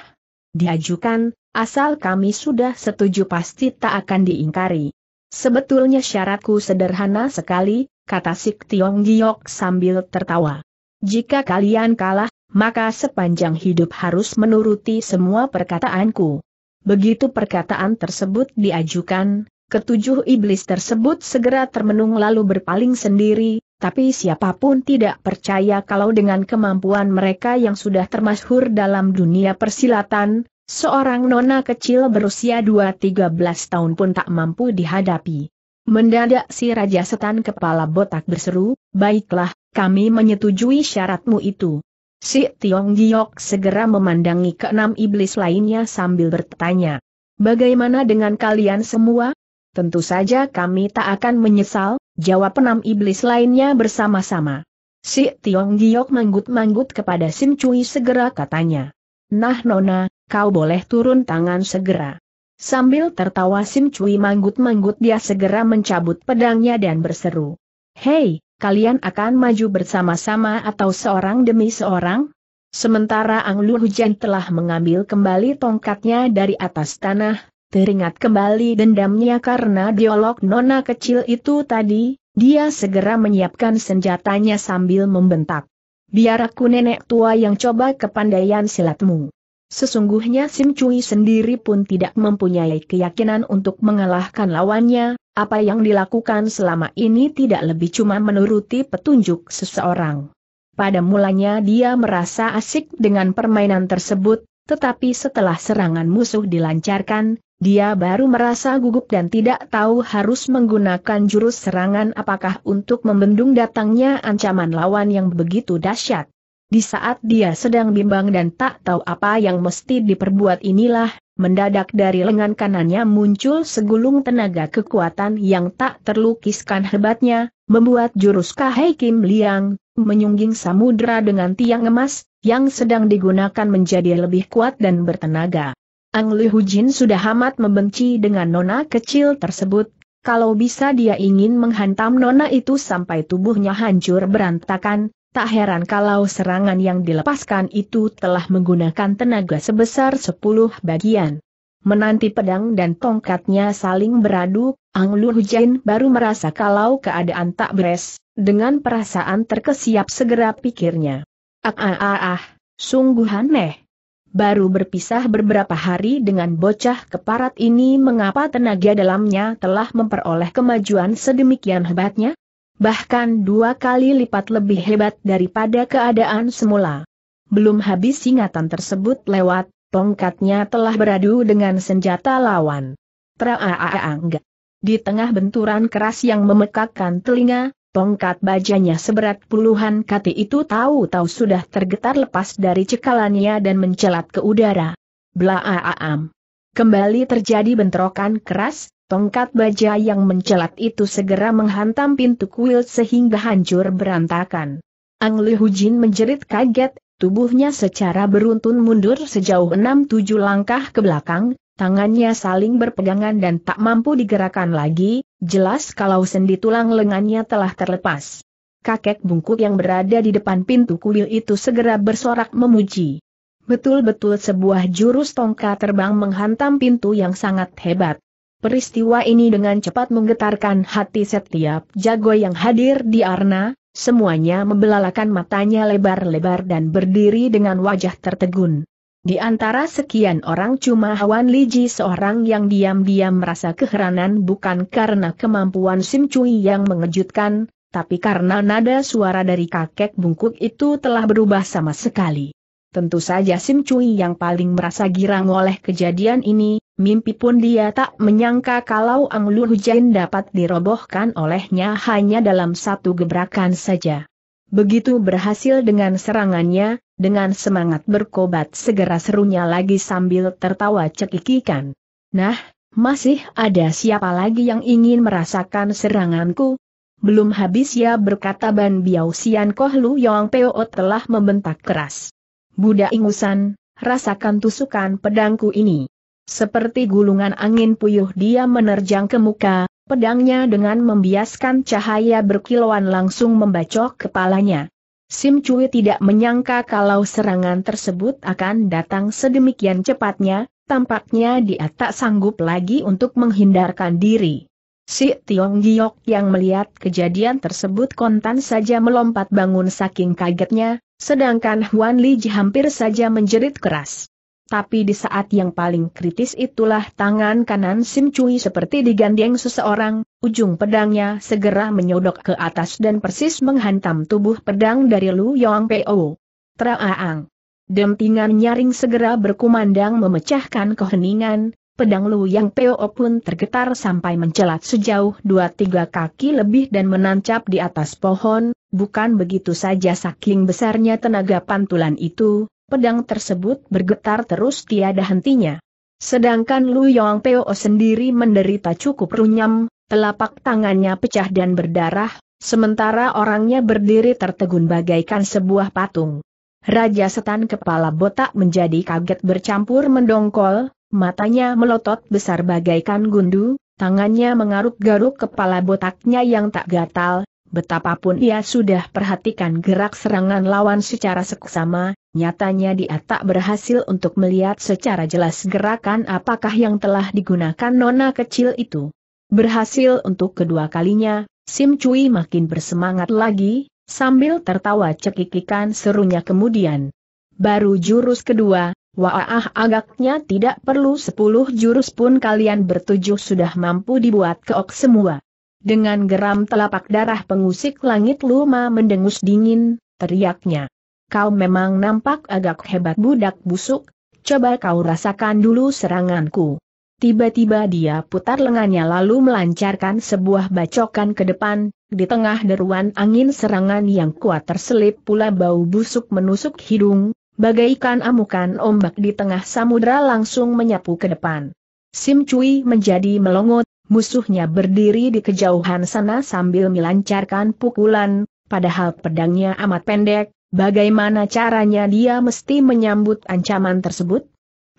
Diajukan, asal kami sudah setuju pasti tak akan diingkari. Sebetulnya syaratku sederhana sekali, kata Sik Tiong Giok sambil tertawa. Jika kalian kalah, maka sepanjang hidup harus menuruti semua perkataanku. Begitu perkataan tersebut diajukan, ketujuh iblis tersebut segera termenung lalu berpaling sendiri, tapi siapapun tidak percaya kalau dengan kemampuan mereka yang sudah termasyhur dalam dunia persilatan, seorang nona kecil berusia 2-13 tahun pun tak mampu dihadapi. Mendadak si Raja Setan kepala botak berseru, baiklah, kami menyetujui syaratmu itu. Si Tiong Giok segera memandangi keenam iblis lainnya sambil bertanya, bagaimana dengan kalian semua? Tentu saja kami tak akan menyesal, jawab enam iblis lainnya bersama-sama. Si Tiong Giok manggut-manggut kepada Sim Cui segera katanya. Nah Nona, kau boleh turun tangan segera. Sambil tertawa Sim Cui manggut-manggut dia segera mencabut pedangnya dan berseru. Hei, kalian akan maju bersama-sama atau seorang demi seorang? Sementara Lu Hujan telah mengambil kembali tongkatnya dari atas tanah, teringat kembali dendamnya karena dialog nona kecil itu tadi, dia segera menyiapkan senjatanya sambil membentak. Biar aku nenek tua yang coba kepandaian silatmu. Sesungguhnya Sim Cui sendiri pun tidak mempunyai keyakinan untuk mengalahkan lawannya, apa yang dilakukan selama ini tidak lebih cuma menuruti petunjuk seseorang. Pada mulanya dia merasa asik dengan permainan tersebut, tetapi setelah serangan musuh dilancarkan, dia baru merasa gugup dan tidak tahu harus menggunakan jurus serangan apakah untuk membendung datangnya ancaman lawan yang begitu dahsyat. Di saat dia sedang bimbang dan tak tahu apa yang mesti diperbuat inilah, mendadak dari lengan kanannya muncul segulung tenaga kekuatan yang tak terlukiskan hebatnya, membuat jurus Kahai Kim Liang, menyungging samudera dengan tiang emas, yang sedang digunakan menjadi lebih kuat dan bertenaga. Ang Li Jin sudah amat membenci dengan nona kecil tersebut, kalau bisa dia ingin menghantam nona itu sampai tubuhnya hancur berantakan, Tak heran kalau serangan yang dilepaskan itu telah menggunakan tenaga sebesar sepuluh bagian. Menanti pedang dan tongkatnya saling beradu, Ang Lu baru merasa kalau keadaan tak beres, dengan perasaan terkesiap segera pikirnya. Ah ah ah ah, sungguh aneh. Baru berpisah beberapa hari dengan bocah keparat ini mengapa tenaga dalamnya telah memperoleh kemajuan sedemikian hebatnya? bahkan dua kali lipat lebih hebat daripada keadaan semula. Belum habis ingatan tersebut lewat, tongkatnya telah beradu dengan senjata lawan. Traaang. Di tengah benturan keras yang memekakkan telinga, tongkat bajanya seberat puluhan kati itu tahu-tahu sudah tergetar lepas dari cekalannya dan mencelat ke udara. Blaaaam. Kembali terjadi bentrokan keras, Tongkat baja yang mencelat itu segera menghantam pintu kuil sehingga hancur berantakan. Ang Lihujin menjerit kaget, tubuhnya secara beruntun mundur sejauh enam tujuh langkah ke belakang, tangannya saling berpegangan dan tak mampu digerakkan lagi, jelas kalau sendi tulang lengannya telah terlepas. Kakek bungkuk yang berada di depan pintu kuil itu segera bersorak memuji. Betul-betul sebuah jurus tongkat terbang menghantam pintu yang sangat hebat. Peristiwa ini dengan cepat menggetarkan hati setiap jago yang hadir di Arna, semuanya membelalakan matanya lebar-lebar dan berdiri dengan wajah tertegun. Di antara sekian orang cuma Hwan Liji seorang yang diam-diam merasa keheranan bukan karena kemampuan Sim Cui yang mengejutkan, tapi karena nada suara dari kakek bungkuk itu telah berubah sama sekali. Tentu saja Sim Cui yang paling merasa girang oleh kejadian ini, mimpi pun dia tak menyangka kalau Lu Hujain dapat dirobohkan olehnya hanya dalam satu gebrakan saja. Begitu berhasil dengan serangannya, dengan semangat berkobat segera serunya lagi sambil tertawa cekikikan. Nah, masih ada siapa lagi yang ingin merasakan seranganku? Belum habis ya berkata Ban Biao Sian Koh Lu Yong Peo telah membentak keras. Budak ingusan, rasakan tusukan pedangku ini. Seperti gulungan angin puyuh dia menerjang ke muka, pedangnya dengan membiaskan cahaya berkilauan langsung membacok kepalanya. Sim Cui tidak menyangka kalau serangan tersebut akan datang sedemikian cepatnya, tampaknya dia tak sanggup lagi untuk menghindarkan diri. Si Tiong Giok yang melihat kejadian tersebut kontan saja melompat bangun saking kagetnya, Sedangkan Huan Li hampir saja menjerit keras. Tapi di saat yang paling kritis itulah tangan kanan Sim Cui seperti digandeng seseorang, ujung pedangnya segera menyodok ke atas dan persis menghantam tubuh pedang dari Lu Yong Peo. Traaang. Dentingan nyaring segera berkumandang memecahkan keheningan, pedang Lu Yang Peo pun tergetar sampai mencelat sejauh dua tiga kaki lebih dan menancap di atas pohon, bukan begitu saja saking besarnya tenaga pantulan itu, pedang tersebut bergetar terus tiada hentinya. Sedangkan Lu Yang Peo sendiri menderita cukup runyam, telapak tangannya pecah dan berdarah, sementara orangnya berdiri tertegun bagaikan sebuah patung. Raja setan kepala botak menjadi kaget bercampur mendongkol, matanya melotot besar bagaikan gundu, tangannya mengaruk-garuk kepala botaknya yang tak gatal, betapapun ia sudah perhatikan gerak serangan lawan secara seksama, nyatanya dia tak berhasil untuk melihat secara jelas gerakan apakah yang telah digunakan nona kecil itu. Berhasil untuk kedua kalinya, Sim Cui makin bersemangat lagi, sambil tertawa cekikikan serunya kemudian. Baru jurus kedua, Wah ah, agaknya tidak perlu sepuluh jurus pun kalian bertujuh sudah mampu dibuat keok semua. Dengan geram telapak darah pengusik langit luma mendengus dingin, teriaknya. Kau memang nampak agak hebat budak busuk, coba kau rasakan dulu seranganku. Tiba-tiba dia putar lengannya lalu melancarkan sebuah bacokan ke depan, di tengah deruan angin serangan yang kuat terselip pula bau busuk menusuk hidung, Bagaikan amukan ombak di tengah samudra langsung menyapu ke depan. Sim Cui menjadi melongot, musuhnya berdiri di kejauhan sana sambil melancarkan pukulan, padahal pedangnya amat pendek, bagaimana caranya dia mesti menyambut ancaman tersebut?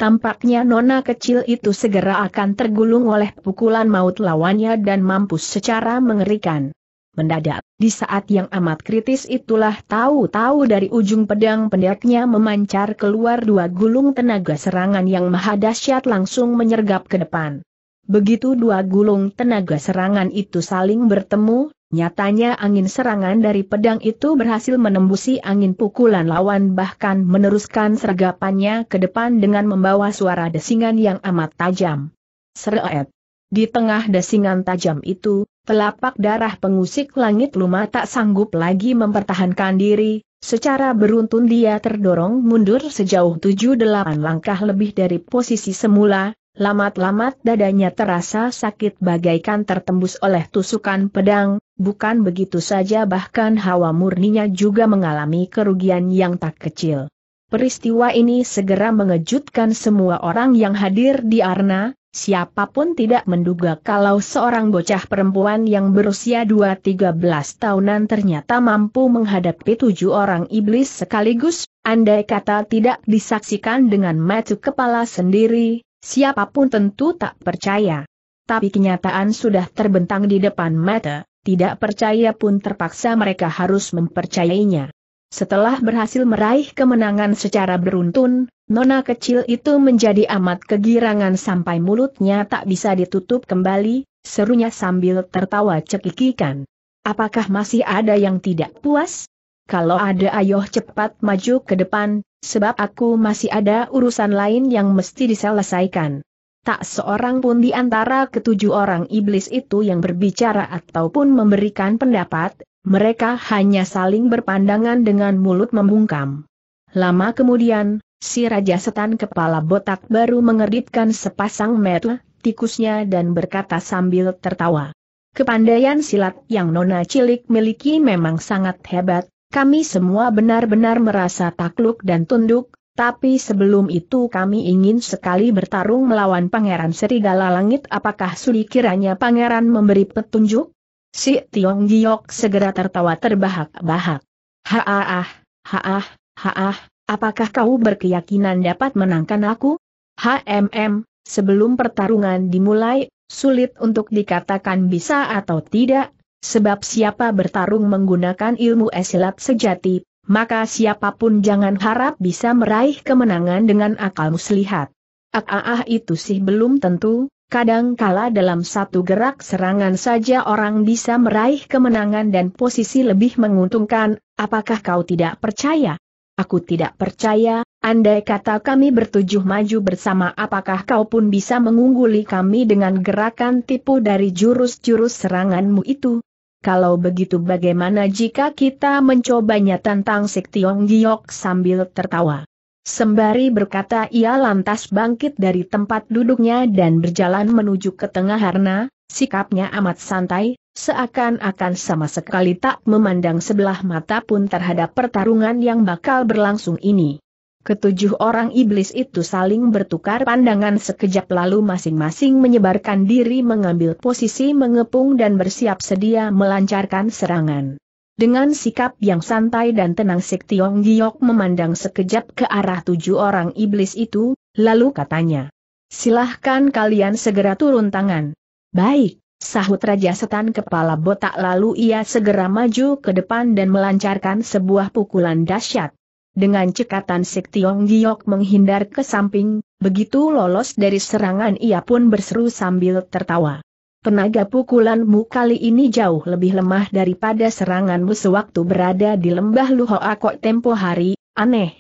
Tampaknya nona kecil itu segera akan tergulung oleh pukulan maut lawannya dan mampus secara mengerikan. Mendadak, di saat yang amat kritis itulah tahu-tahu dari ujung pedang pendeknya memancar keluar dua gulung tenaga serangan yang mahadasyat langsung menyergap ke depan. Begitu dua gulung tenaga serangan itu saling bertemu, nyatanya angin serangan dari pedang itu berhasil menembusi angin pukulan lawan bahkan meneruskan sergapannya ke depan dengan membawa suara desingan yang amat tajam. Seret. Di tengah desingan tajam itu, Telapak darah pengusik langit luma tak sanggup lagi mempertahankan diri, secara beruntun dia terdorong mundur sejauh 7-8 langkah lebih dari posisi semula, lamat-lamat dadanya terasa sakit bagaikan tertembus oleh tusukan pedang, bukan begitu saja bahkan hawa murninya juga mengalami kerugian yang tak kecil. Peristiwa ini segera mengejutkan semua orang yang hadir di Arna, Siapapun tidak menduga kalau seorang bocah perempuan yang berusia 2-13 tahunan ternyata mampu menghadapi tujuh orang iblis sekaligus, andai kata tidak disaksikan dengan mata kepala sendiri, siapapun tentu tak percaya. Tapi kenyataan sudah terbentang di depan mata, tidak percaya pun terpaksa mereka harus mempercayainya. Setelah berhasil meraih kemenangan secara beruntun, Nona kecil itu menjadi amat kegirangan sampai mulutnya tak bisa ditutup kembali, serunya sambil tertawa cekikikan. Apakah masih ada yang tidak puas? Kalau ada ayo cepat maju ke depan, sebab aku masih ada urusan lain yang mesti diselesaikan. Tak seorang pun di antara ketujuh orang iblis itu yang berbicara ataupun memberikan pendapat, mereka hanya saling berpandangan dengan mulut membungkam. Lama kemudian, Si Raja Setan kepala botak baru mengeritkan sepasang mata, tikusnya dan berkata sambil tertawa. Kepandaian silat yang Nona Cilik miliki memang sangat hebat, kami semua benar-benar merasa takluk dan tunduk, tapi sebelum itu kami ingin sekali bertarung melawan Pangeran Serigala Langit apakah sudi kiranya Pangeran memberi petunjuk? Si Tiong Giok segera tertawa terbahak-bahak. Haah, haah, haah, Apakah kau berkeyakinan dapat menangkan aku? HMM, sebelum pertarungan dimulai, sulit untuk dikatakan bisa atau tidak, sebab siapa bertarung menggunakan ilmu esilat sejati, maka siapapun jangan harap bisa meraih kemenangan dengan akal muslihat. Ah itu sih belum tentu, Kadang kala dalam satu gerak serangan saja orang bisa meraih kemenangan dan posisi lebih menguntungkan, apakah kau tidak percaya? Aku tidak percaya, andai kata kami bertujuh maju bersama apakah kau pun bisa mengungguli kami dengan gerakan tipu dari jurus-jurus seranganmu itu? Kalau begitu bagaimana jika kita mencobanya tentang Sektiong Giok sambil tertawa? Sembari berkata ia lantas bangkit dari tempat duduknya dan berjalan menuju ke tengah harna, sikapnya amat santai, seakan-akan sama sekali tak memandang sebelah mata pun terhadap pertarungan yang bakal berlangsung ini. Ketujuh orang iblis itu saling bertukar pandangan sekejap lalu masing-masing menyebarkan diri mengambil posisi mengepung dan bersiap sedia melancarkan serangan. Dengan sikap yang santai dan tenang Sik Tiong Giok memandang sekejap ke arah tujuh orang iblis itu, lalu katanya. Silahkan kalian segera turun tangan. Baik. Sahut Raja Setan kepala botak lalu ia segera maju ke depan dan melancarkan sebuah pukulan dahsyat. Dengan cekatan Sektiong Giok menghindar ke samping, begitu lolos dari serangan ia pun berseru sambil tertawa. Tenaga pukulanmu kali ini jauh lebih lemah daripada seranganmu sewaktu berada di lembah Luhoakok tempo hari, aneh.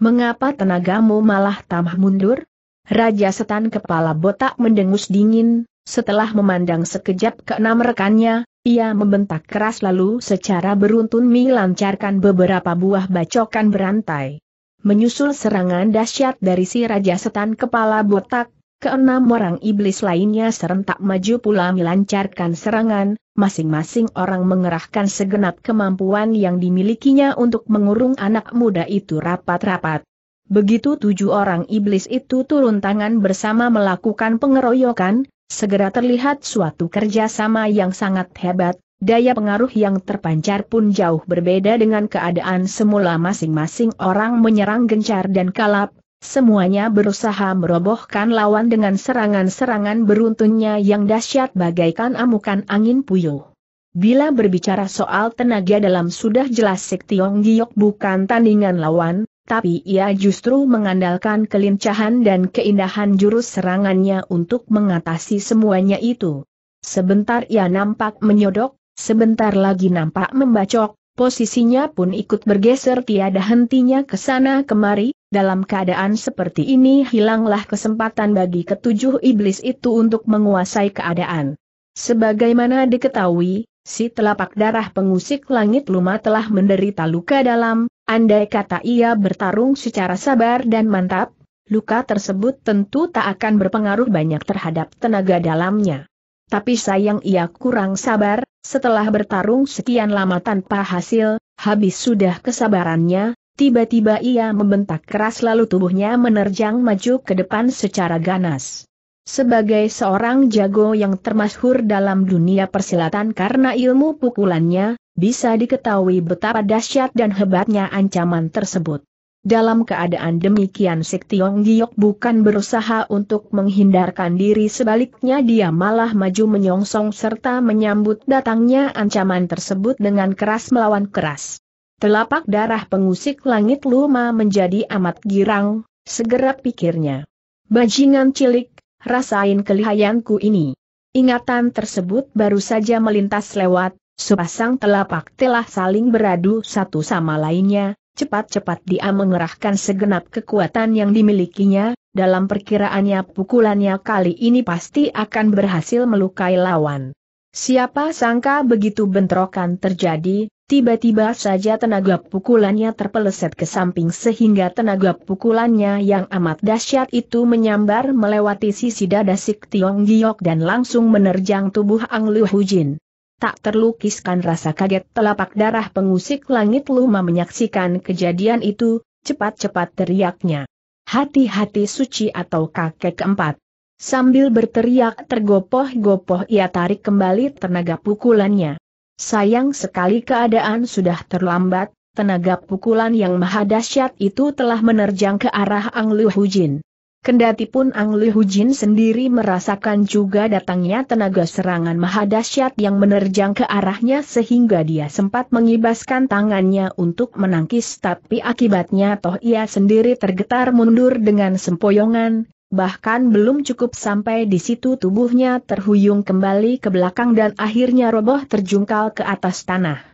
Mengapa tenagamu malah tambah mundur? Raja setan kepala botak mendengus dingin, setelah memandang sekejap ke enam rekannya, ia membentak keras lalu secara beruntun melancarkan beberapa buah bacokan berantai. Menyusul serangan dahsyat dari si Raja Setan Kepala Botak, keenam orang iblis lainnya serentak maju pula melancarkan serangan, masing-masing orang mengerahkan segenap kemampuan yang dimilikinya untuk mengurung anak muda itu rapat-rapat. Begitu tujuh orang iblis itu turun tangan bersama melakukan pengeroyokan, Segera terlihat suatu kerjasama yang sangat hebat, daya pengaruh yang terpancar pun jauh berbeda dengan keadaan semula masing-masing orang menyerang gencar dan kalap, semuanya berusaha merobohkan lawan dengan serangan-serangan beruntunnya yang dahsyat bagaikan amukan angin puyuh. Bila berbicara soal tenaga dalam sudah jelas Sik Tiong Giok bukan tandingan lawan, tapi ia justru mengandalkan kelincahan dan keindahan jurus serangannya untuk mengatasi semuanya itu. Sebentar ia nampak menyodok, sebentar lagi nampak membacok, posisinya pun ikut bergeser tiada hentinya ke sana kemari, dalam keadaan seperti ini hilanglah kesempatan bagi ketujuh iblis itu untuk menguasai keadaan. Sebagaimana diketahui, si telapak darah pengusik langit luma telah menderita luka dalam, Andai kata ia bertarung secara sabar dan mantap, luka tersebut tentu tak akan berpengaruh banyak terhadap tenaga dalamnya. Tapi sayang ia kurang sabar, setelah bertarung sekian lama tanpa hasil, habis sudah kesabarannya, tiba-tiba ia membentak keras lalu tubuhnya menerjang maju ke depan secara ganas. Sebagai seorang jago yang termasyhur dalam dunia persilatan karena ilmu pukulannya, bisa diketahui betapa dahsyat dan hebatnya ancaman tersebut. Dalam keadaan demikian Sik Tiong Giok bukan berusaha untuk menghindarkan diri sebaliknya dia malah maju menyongsong serta menyambut datangnya ancaman tersebut dengan keras melawan keras. Telapak darah pengusik langit luma menjadi amat girang, segera pikirnya. Bajingan cilik rasain kelihayanku ini. Ingatan tersebut baru saja melintas lewat, sepasang telapak telah saling beradu satu sama lainnya, cepat-cepat dia mengerahkan segenap kekuatan yang dimilikinya, dalam perkiraannya pukulannya kali ini pasti akan berhasil melukai lawan. Siapa sangka begitu bentrokan terjadi, Tiba-tiba saja tenaga pukulannya terpeleset ke samping sehingga tenaga pukulannya yang amat dahsyat itu menyambar melewati sisi dada Sik Tiong Giok dan langsung menerjang tubuh Ang Liu Jin. Tak terlukiskan rasa kaget telapak darah pengusik langit Luma menyaksikan kejadian itu, cepat-cepat teriaknya. Hati-hati suci atau kakek keempat. Sambil berteriak tergopoh-gopoh ia tarik kembali tenaga pukulannya. Sayang sekali keadaan sudah terlambat, tenaga pukulan yang maha dahsyat itu telah menerjang ke arah Ang Liu Hujin. Kendati pun Ang Hu Hujin sendiri merasakan juga datangnya tenaga serangan maha dahsyat yang menerjang ke arahnya sehingga dia sempat mengibaskan tangannya untuk menangkis tapi akibatnya toh ia sendiri tergetar mundur dengan sempoyongan, bahkan belum cukup sampai di situ tubuhnya terhuyung kembali ke belakang dan akhirnya roboh terjungkal ke atas tanah.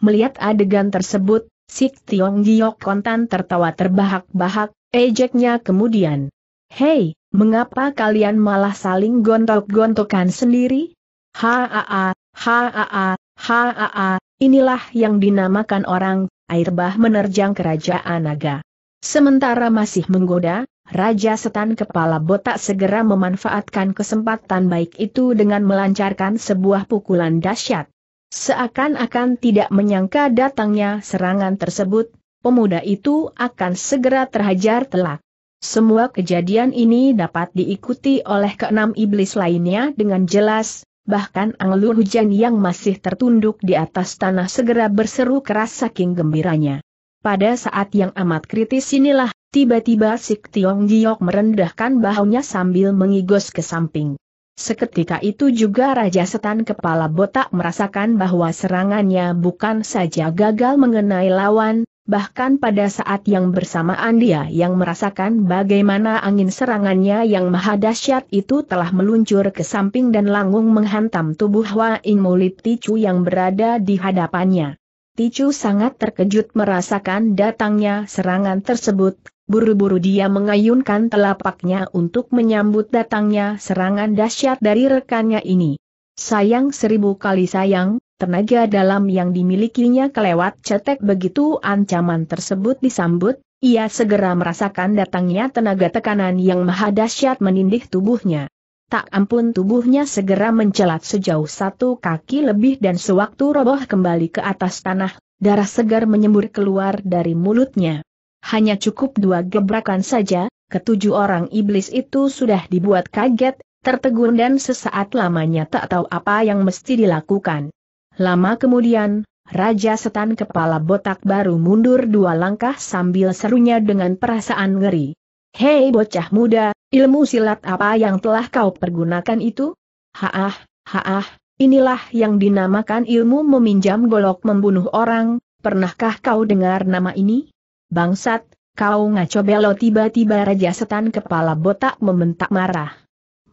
Melihat adegan tersebut, Sik Tiong Giok kontan tertawa terbahak-bahak, ejeknya kemudian. Hei, mengapa kalian malah saling gontok-gontokan sendiri? Haa, haa, haa, inilah yang dinamakan orang, air bah menerjang kerajaan naga. Sementara masih menggoda, Raja Setan Kepala Botak segera memanfaatkan kesempatan baik itu dengan melancarkan sebuah pukulan dahsyat. Seakan-akan tidak menyangka datangnya serangan tersebut, pemuda itu akan segera terhajar telak. Semua kejadian ini dapat diikuti oleh keenam iblis lainnya dengan jelas, bahkan Anggur hujan yang masih tertunduk di atas tanah segera berseru keras saking gembiranya. Pada saat yang amat kritis inilah Tiba-tiba Sik Tiong Giok merendahkan bahunya sambil mengigos ke samping. Seketika itu juga Raja Setan Kepala Botak merasakan bahwa serangannya bukan saja gagal mengenai lawan, bahkan pada saat yang bersamaan dia yang merasakan bagaimana angin serangannya yang maha dahsyat itu telah meluncur ke samping dan langung menghantam tubuh Hua In Mulit Ticu yang berada di hadapannya. Ticu sangat terkejut merasakan datangnya serangan tersebut, Buru-buru dia mengayunkan telapaknya untuk menyambut datangnya serangan dahsyat dari rekannya ini. Sayang seribu kali sayang, tenaga dalam yang dimilikinya kelewat cetek begitu ancaman tersebut disambut, ia segera merasakan datangnya tenaga tekanan yang maha dahsyat menindih tubuhnya. Tak ampun tubuhnya segera mencelat sejauh satu kaki lebih dan sewaktu roboh kembali ke atas tanah, darah segar menyembur keluar dari mulutnya. Hanya cukup dua gebrakan saja, ketujuh orang iblis itu sudah dibuat kaget, tertegun dan sesaat lamanya tak tahu apa yang mesti dilakukan. Lama kemudian, Raja Setan Kepala Botak baru mundur dua langkah sambil serunya dengan perasaan ngeri. Hei bocah muda, ilmu silat apa yang telah kau pergunakan itu? Haah, haah, inilah yang dinamakan ilmu meminjam golok membunuh orang, pernahkah kau dengar nama ini? Bangsat, kau ngaco belo tiba-tiba Raja Setan kepala botak membentak marah.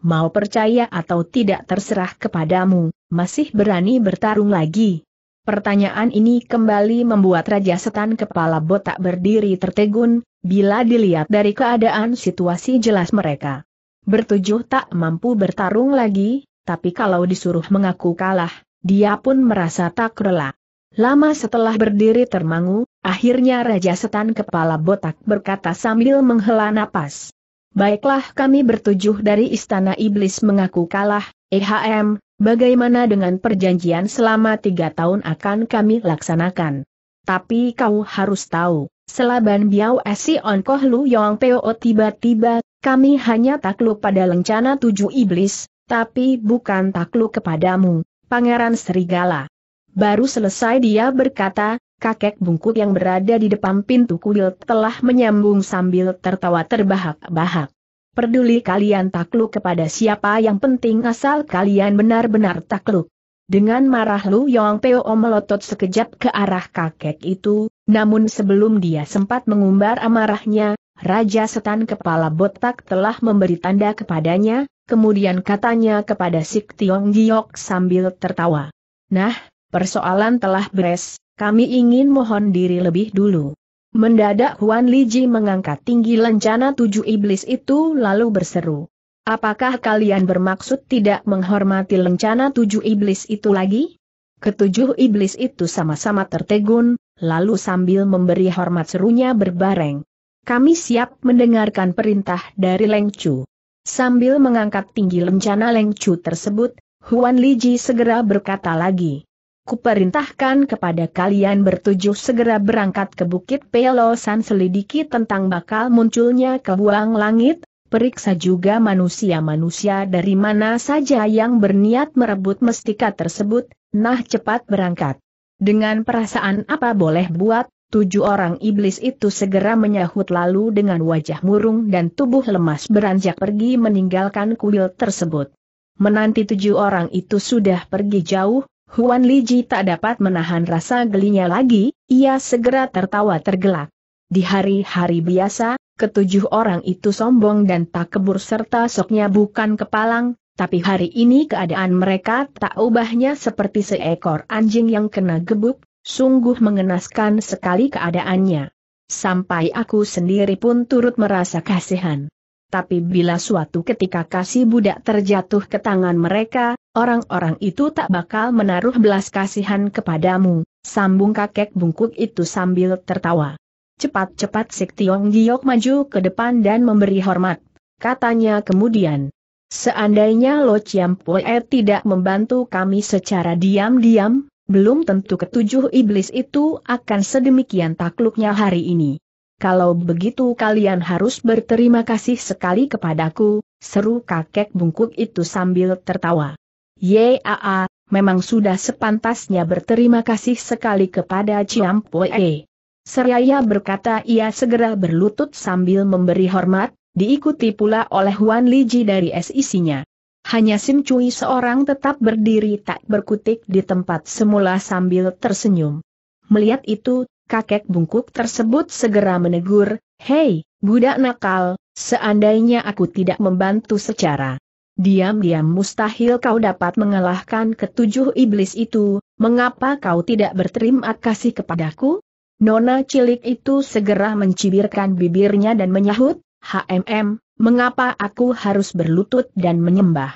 Mau percaya atau tidak terserah kepadamu, masih berani bertarung lagi. Pertanyaan ini kembali membuat Raja Setan kepala botak berdiri tertegun, bila dilihat dari keadaan situasi jelas mereka. Bertujuh tak mampu bertarung lagi, tapi kalau disuruh mengaku kalah, dia pun merasa tak rela. Lama setelah berdiri termangu, akhirnya Raja Setan Kepala Botak berkata sambil menghela napas. Baiklah kami bertujuh dari Istana Iblis mengaku kalah, EHM, bagaimana dengan perjanjian selama tiga tahun akan kami laksanakan. Tapi kau harus tahu, selaban Biao Esi Onkohlu Lu Yong Peo tiba-tiba, kami hanya takluk pada lencana tujuh iblis, tapi bukan takluk kepadamu, Pangeran Serigala. Baru selesai dia berkata, kakek bungkuk yang berada di depan pintu kuil telah menyambung sambil tertawa terbahak-bahak. Peduli kalian takluk kepada siapa yang penting asal kalian benar-benar takluk. Dengan marah Lu Yong Peo melotot sekejap ke arah kakek itu, namun sebelum dia sempat mengumbar amarahnya, Raja Setan Kepala Botak telah memberi tanda kepadanya, kemudian katanya kepada Sik Tiong Giok sambil tertawa. Nah, persoalan telah beres, kami ingin mohon diri lebih dulu. Mendadak Huan Liji mengangkat tinggi lencana tujuh iblis itu lalu berseru. Apakah kalian bermaksud tidak menghormati lencana tujuh iblis itu lagi? Ketujuh iblis itu sama-sama tertegun, lalu sambil memberi hormat serunya berbareng. Kami siap mendengarkan perintah dari Leng Chu. Sambil mengangkat tinggi lencana Leng Chu tersebut, Huan Liji segera berkata lagi kuperintahkan kepada kalian bertujuh segera berangkat ke Bukit Pelosan selidiki tentang bakal munculnya kebuang langit, periksa juga manusia-manusia dari mana saja yang berniat merebut mestika tersebut, nah cepat berangkat. Dengan perasaan apa boleh buat, tujuh orang iblis itu segera menyahut lalu dengan wajah murung dan tubuh lemas beranjak pergi meninggalkan kuil tersebut. Menanti tujuh orang itu sudah pergi jauh, Huan Liji tak dapat menahan rasa gelinya lagi, ia segera tertawa tergelak. Di hari-hari biasa, ketujuh orang itu sombong dan tak kebur serta soknya bukan kepalang, tapi hari ini keadaan mereka tak ubahnya seperti seekor anjing yang kena gebuk, sungguh mengenaskan sekali keadaannya. Sampai aku sendiri pun turut merasa kasihan tapi bila suatu ketika kasih budak terjatuh ke tangan mereka, orang-orang itu tak bakal menaruh belas kasihan kepadamu, sambung kakek bungkuk itu sambil tertawa. Cepat-cepat Sik Tiong Giok maju ke depan dan memberi hormat, katanya kemudian. Seandainya Lo Chiam Poe tidak membantu kami secara diam-diam, belum tentu ketujuh iblis itu akan sedemikian takluknya hari ini kalau begitu kalian harus berterima kasih sekali kepadaku, seru kakek bungkuk itu sambil tertawa. Yaa, memang sudah sepantasnya berterima kasih sekali kepada Poe. Seraya berkata ia segera berlutut sambil memberi hormat, diikuti pula oleh Wan Liji dari SIC-nya. Hanya Sim Cui seorang tetap berdiri tak berkutik di tempat semula sambil tersenyum. Melihat itu, kakek bungkuk tersebut segera menegur, Hei, budak nakal, seandainya aku tidak membantu secara diam-diam mustahil kau dapat mengalahkan ketujuh iblis itu, mengapa kau tidak berterima kasih kepadaku? Nona cilik itu segera mencibirkan bibirnya dan menyahut, HMM, mengapa aku harus berlutut dan menyembah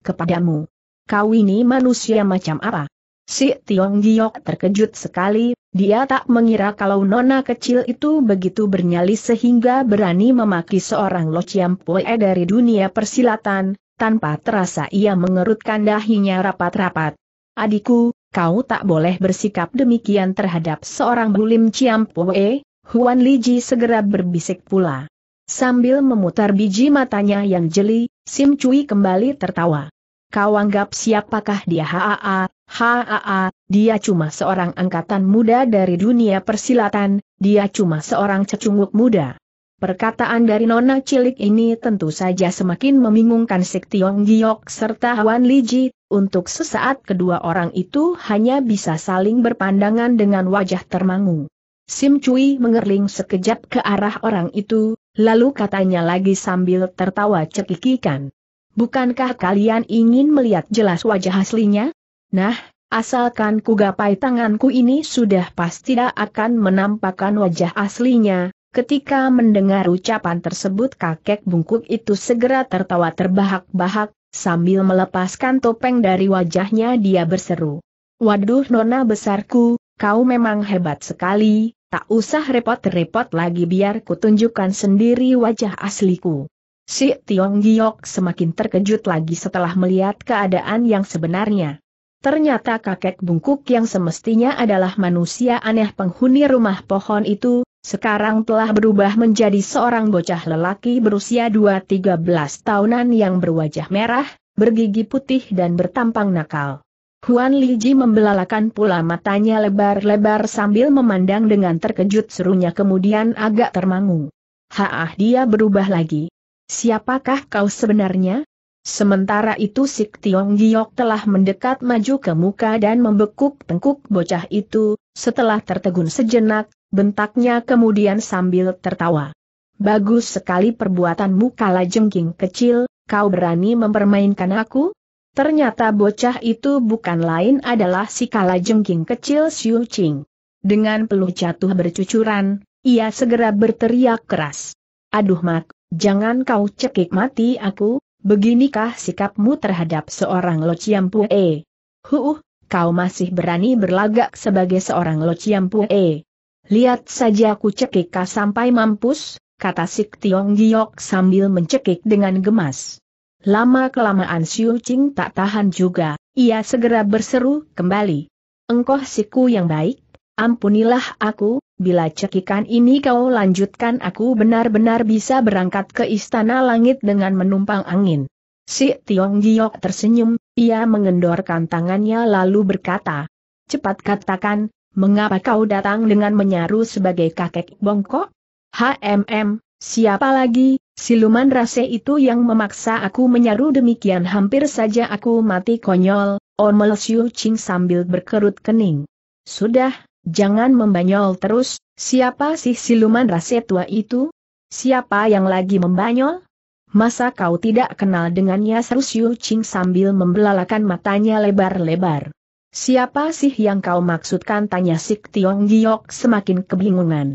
kepadamu? Kau ini manusia macam apa? Si Tiong Giok terkejut sekali, dia tak mengira kalau nona kecil itu begitu bernyali sehingga berani memaki seorang Lo Chiampoe dari dunia persilatan, tanpa terasa ia mengerutkan dahinya rapat-rapat. Adikku, kau tak boleh bersikap demikian terhadap seorang bulim Chiampoe, Huan Liji segera berbisik pula. Sambil memutar biji matanya yang jeli, Sim Cui kembali tertawa. Kau anggap siapakah dia haa, Haa, dia cuma seorang angkatan muda dari dunia persilatan, dia cuma seorang cecunguk muda. Perkataan dari Nona Cilik ini tentu saja semakin membingungkan Sik Tiong Giok serta Wan Liji, untuk sesaat kedua orang itu hanya bisa saling berpandangan dengan wajah termangu. Sim Cui mengerling sekejap ke arah orang itu, lalu katanya lagi sambil tertawa cekikikan. Bukankah kalian ingin melihat jelas wajah aslinya? Nah, asalkan kugapai tanganku ini sudah pasti tidak akan menampakkan wajah aslinya, Ketika mendengar ucapan tersebut kakek bungkuk itu segera tertawa terbahak-bahak, sambil melepaskan topeng dari wajahnya dia berseru. Waduh nona besarku, kau memang hebat sekali, tak usah repot-repot lagi biar kutunjukkan sendiri wajah asliku. Si Tiong Giok semakin terkejut lagi setelah melihat keadaan yang sebenarnya. Ternyata kakek bungkuk yang semestinya adalah manusia aneh penghuni rumah pohon itu, sekarang telah berubah menjadi seorang bocah lelaki berusia 2-13 tahunan yang berwajah merah, bergigi putih dan bertampang nakal. Huan Liji membelalakan pula matanya lebar-lebar sambil memandang dengan terkejut serunya kemudian agak termangu. Haah dia berubah lagi. Siapakah kau sebenarnya? Sementara itu Sik Tiong Giok telah mendekat maju ke muka dan membekuk tengkuk bocah itu, setelah tertegun sejenak, bentaknya kemudian sambil tertawa. Bagus sekali perbuatanmu kala jengking kecil, kau berani mempermainkan aku? Ternyata bocah itu bukan lain adalah si kala jengking kecil Xiu Ching. Dengan peluh jatuh bercucuran, ia segera berteriak keras. Aduh mak, jangan kau cekik mati aku, Beginikah sikapmu terhadap seorang Lo Chiam E? Huh, kau masih berani berlagak sebagai seorang Lo Chiam E? Lihat saja aku cekik kau sampai mampus, kata Sik Tiong Giok sambil mencekik dengan gemas. Lama-kelamaan Siu Ching tak tahan juga, ia segera berseru kembali. Engkau siku yang baik, Ampunilah aku, bila cekikan ini kau lanjutkan aku benar-benar bisa berangkat ke istana langit dengan menumpang angin. Si Tiong Giok tersenyum, ia mengendorkan tangannya lalu berkata, Cepat katakan, mengapa kau datang dengan menyaru sebagai kakek bongkok? HMM, siapa lagi, siluman rase itu yang memaksa aku menyaru demikian hampir saja aku mati konyol, Omel Siu Ching sambil berkerut kening. Sudah, Jangan membanyol terus, siapa sih siluman rasetua itu? Siapa yang lagi membanyol? Masa kau tidak kenal dengannya seru Siu Ching sambil membelalakan matanya lebar-lebar. Siapa sih yang kau maksudkan tanya Sik Tiong Giok semakin kebingungan.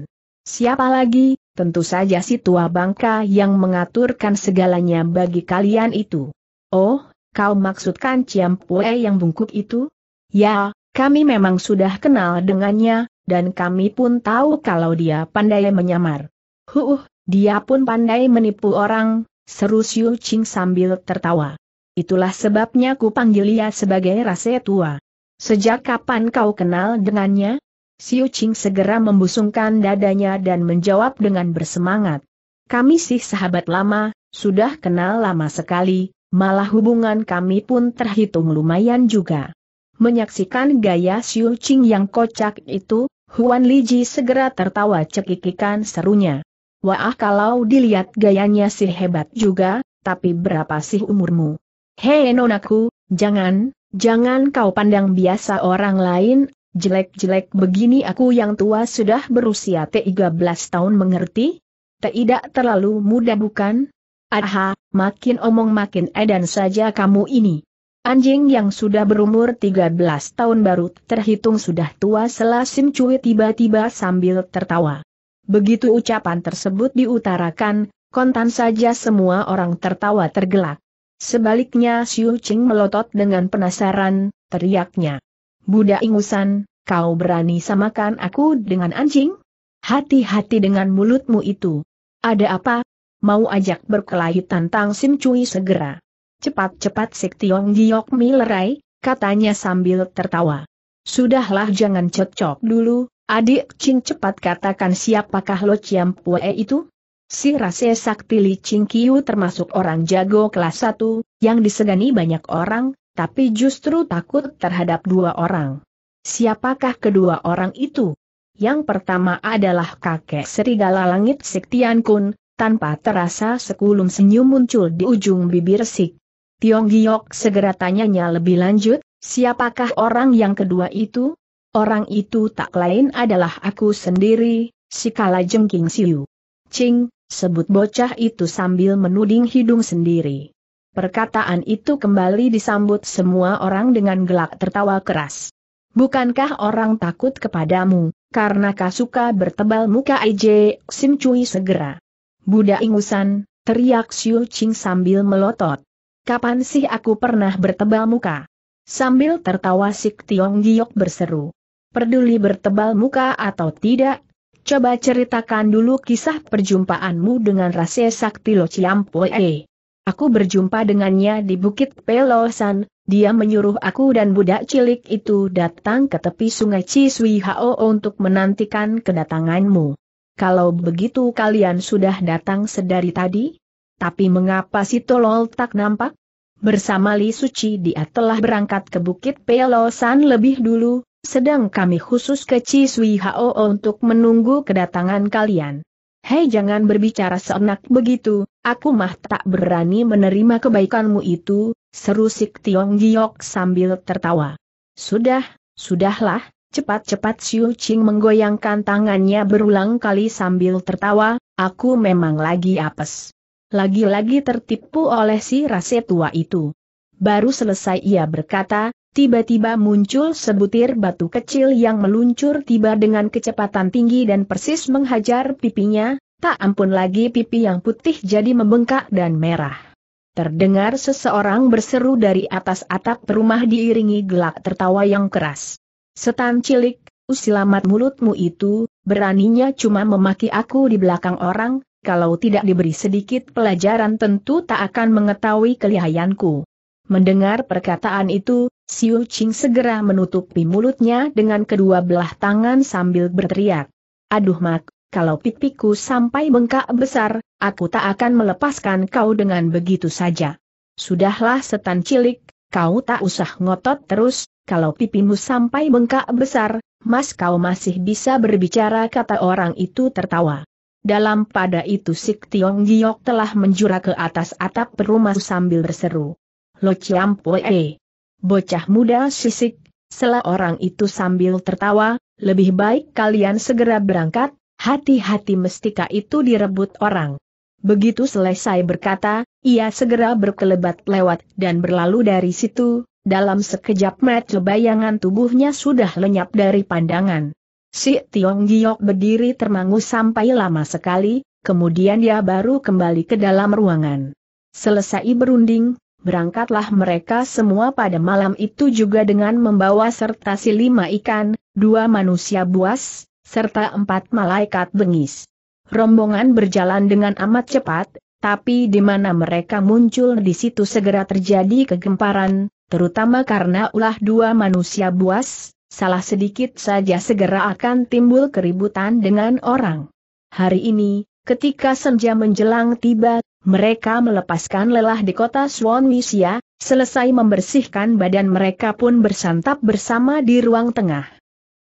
Siapa lagi, tentu saja si tua bangka yang mengaturkan segalanya bagi kalian itu. Oh, kau maksudkan Ciam Pue yang bungkuk itu? Ya, kami memang sudah kenal dengannya, dan kami pun tahu kalau dia pandai menyamar. Huh, dia pun pandai menipu orang, seru Xiu Qing sambil tertawa. Itulah sebabnya ku panggil ia sebagai rase tua. Sejak kapan kau kenal dengannya? Xiu Qing segera membusungkan dadanya dan menjawab dengan bersemangat. Kami sih sahabat lama, sudah kenal lama sekali, malah hubungan kami pun terhitung lumayan juga. Menyaksikan gaya Xiu Qing yang kocak itu, Huan Liji segera tertawa cekikikan serunya. Wah kalau dilihat gayanya sih hebat juga, tapi berapa sih umurmu? Hei nonaku, jangan, jangan kau pandang biasa orang lain, jelek-jelek begini aku yang tua sudah berusia 13 tahun mengerti? Tidak terlalu muda bukan? Aha, makin omong makin edan saja kamu ini. Anjing yang sudah berumur 13 tahun baru terhitung sudah tua Selasim Sim tiba-tiba sambil tertawa. Begitu ucapan tersebut diutarakan, kontan saja semua orang tertawa tergelak. Sebaliknya Xiu Qing melotot dengan penasaran, teriaknya. Budak ingusan, kau berani samakan aku dengan anjing? Hati-hati dengan mulutmu itu. Ada apa? Mau ajak berkelahi tantang Sim Cui segera. Cepat-cepat Sik Tiong Giok Mi lerai, katanya sambil tertawa. Sudahlah jangan cocok dulu, adik Cing cepat katakan siapakah Lo Chiam Pue itu? Si Rase Sakti Li Ching Kiu termasuk orang jago kelas 1, yang disegani banyak orang, tapi justru takut terhadap dua orang. Siapakah kedua orang itu? Yang pertama adalah kakek serigala langit Sik Tian Kun, tanpa terasa sekulum senyum muncul di ujung bibir Sik Tiong Giok segera tanyanya lebih lanjut, siapakah orang yang kedua itu? Orang itu tak lain adalah aku sendiri, si Kala Jengking Siu. Ching, sebut bocah itu sambil menuding hidung sendiri. Perkataan itu kembali disambut semua orang dengan gelak tertawa keras. Bukankah orang takut kepadamu, karena kasuka bertebal muka IJ Sim Cui segera. Budak ingusan, teriak Siu Ching sambil melotot kapan sih aku pernah bertebal muka? Sambil tertawa Sik Tiong Giok berseru. Peduli bertebal muka atau tidak, coba ceritakan dulu kisah perjumpaanmu dengan Rase Sakti Lo Ciampoe. Aku berjumpa dengannya di Bukit Pelosan, dia menyuruh aku dan budak cilik itu datang ke tepi sungai Ciswi. Hao untuk menantikan kedatanganmu. Kalau begitu kalian sudah datang sedari tadi? Tapi mengapa si tolol tak nampak? Bersama Li Suci dia telah berangkat ke Bukit Pelosan lebih dulu, sedang kami khusus ke Sui Hao untuk menunggu kedatangan kalian. Hei jangan berbicara seenak begitu, aku mah tak berani menerima kebaikanmu itu, seru Sik Tiong Giok sambil tertawa. Sudah, sudahlah, cepat-cepat Siu Ching menggoyangkan tangannya berulang kali sambil tertawa, aku memang lagi apes lagi-lagi tertipu oleh si rase tua itu. Baru selesai ia berkata, tiba-tiba muncul sebutir batu kecil yang meluncur tiba dengan kecepatan tinggi dan persis menghajar pipinya, tak ampun lagi pipi yang putih jadi membengkak dan merah. Terdengar seseorang berseru dari atas atap rumah diiringi gelak tertawa yang keras. Setan cilik, usilamat mulutmu itu, beraninya cuma memaki aku di belakang orang, kalau tidak diberi sedikit pelajaran tentu tak akan mengetahui kelihayanku. Mendengar perkataan itu, Siu Ching segera menutupi mulutnya dengan kedua belah tangan sambil berteriak. Aduh mak, kalau pipiku sampai bengkak besar, aku tak akan melepaskan kau dengan begitu saja. Sudahlah setan cilik, kau tak usah ngotot terus, kalau pipimu sampai bengkak besar, mas kau masih bisa berbicara kata orang itu tertawa. Dalam pada itu Sik Tiong Giok telah menjura ke atas atap perumah sambil berseru. Lo Chiam e, Bocah muda sisik, selah orang itu sambil tertawa, lebih baik kalian segera berangkat, hati-hati mestika itu direbut orang. Begitu selesai berkata, ia segera berkelebat lewat dan berlalu dari situ, dalam sekejap mata bayangan tubuhnya sudah lenyap dari pandangan. Si Tiong Giok berdiri termangu sampai lama sekali, kemudian dia baru kembali ke dalam ruangan. Selesai berunding, berangkatlah mereka semua pada malam itu juga dengan membawa serta si lima ikan, dua manusia buas, serta empat malaikat bengis. Rombongan berjalan dengan amat cepat, tapi di mana mereka muncul di situ segera terjadi kegemparan, terutama karena ulah dua manusia buas, salah sedikit saja segera akan timbul keributan dengan orang. Hari ini, ketika senja menjelang tiba, mereka melepaskan lelah di kota Swanwisia, selesai membersihkan badan mereka pun bersantap bersama di ruang tengah.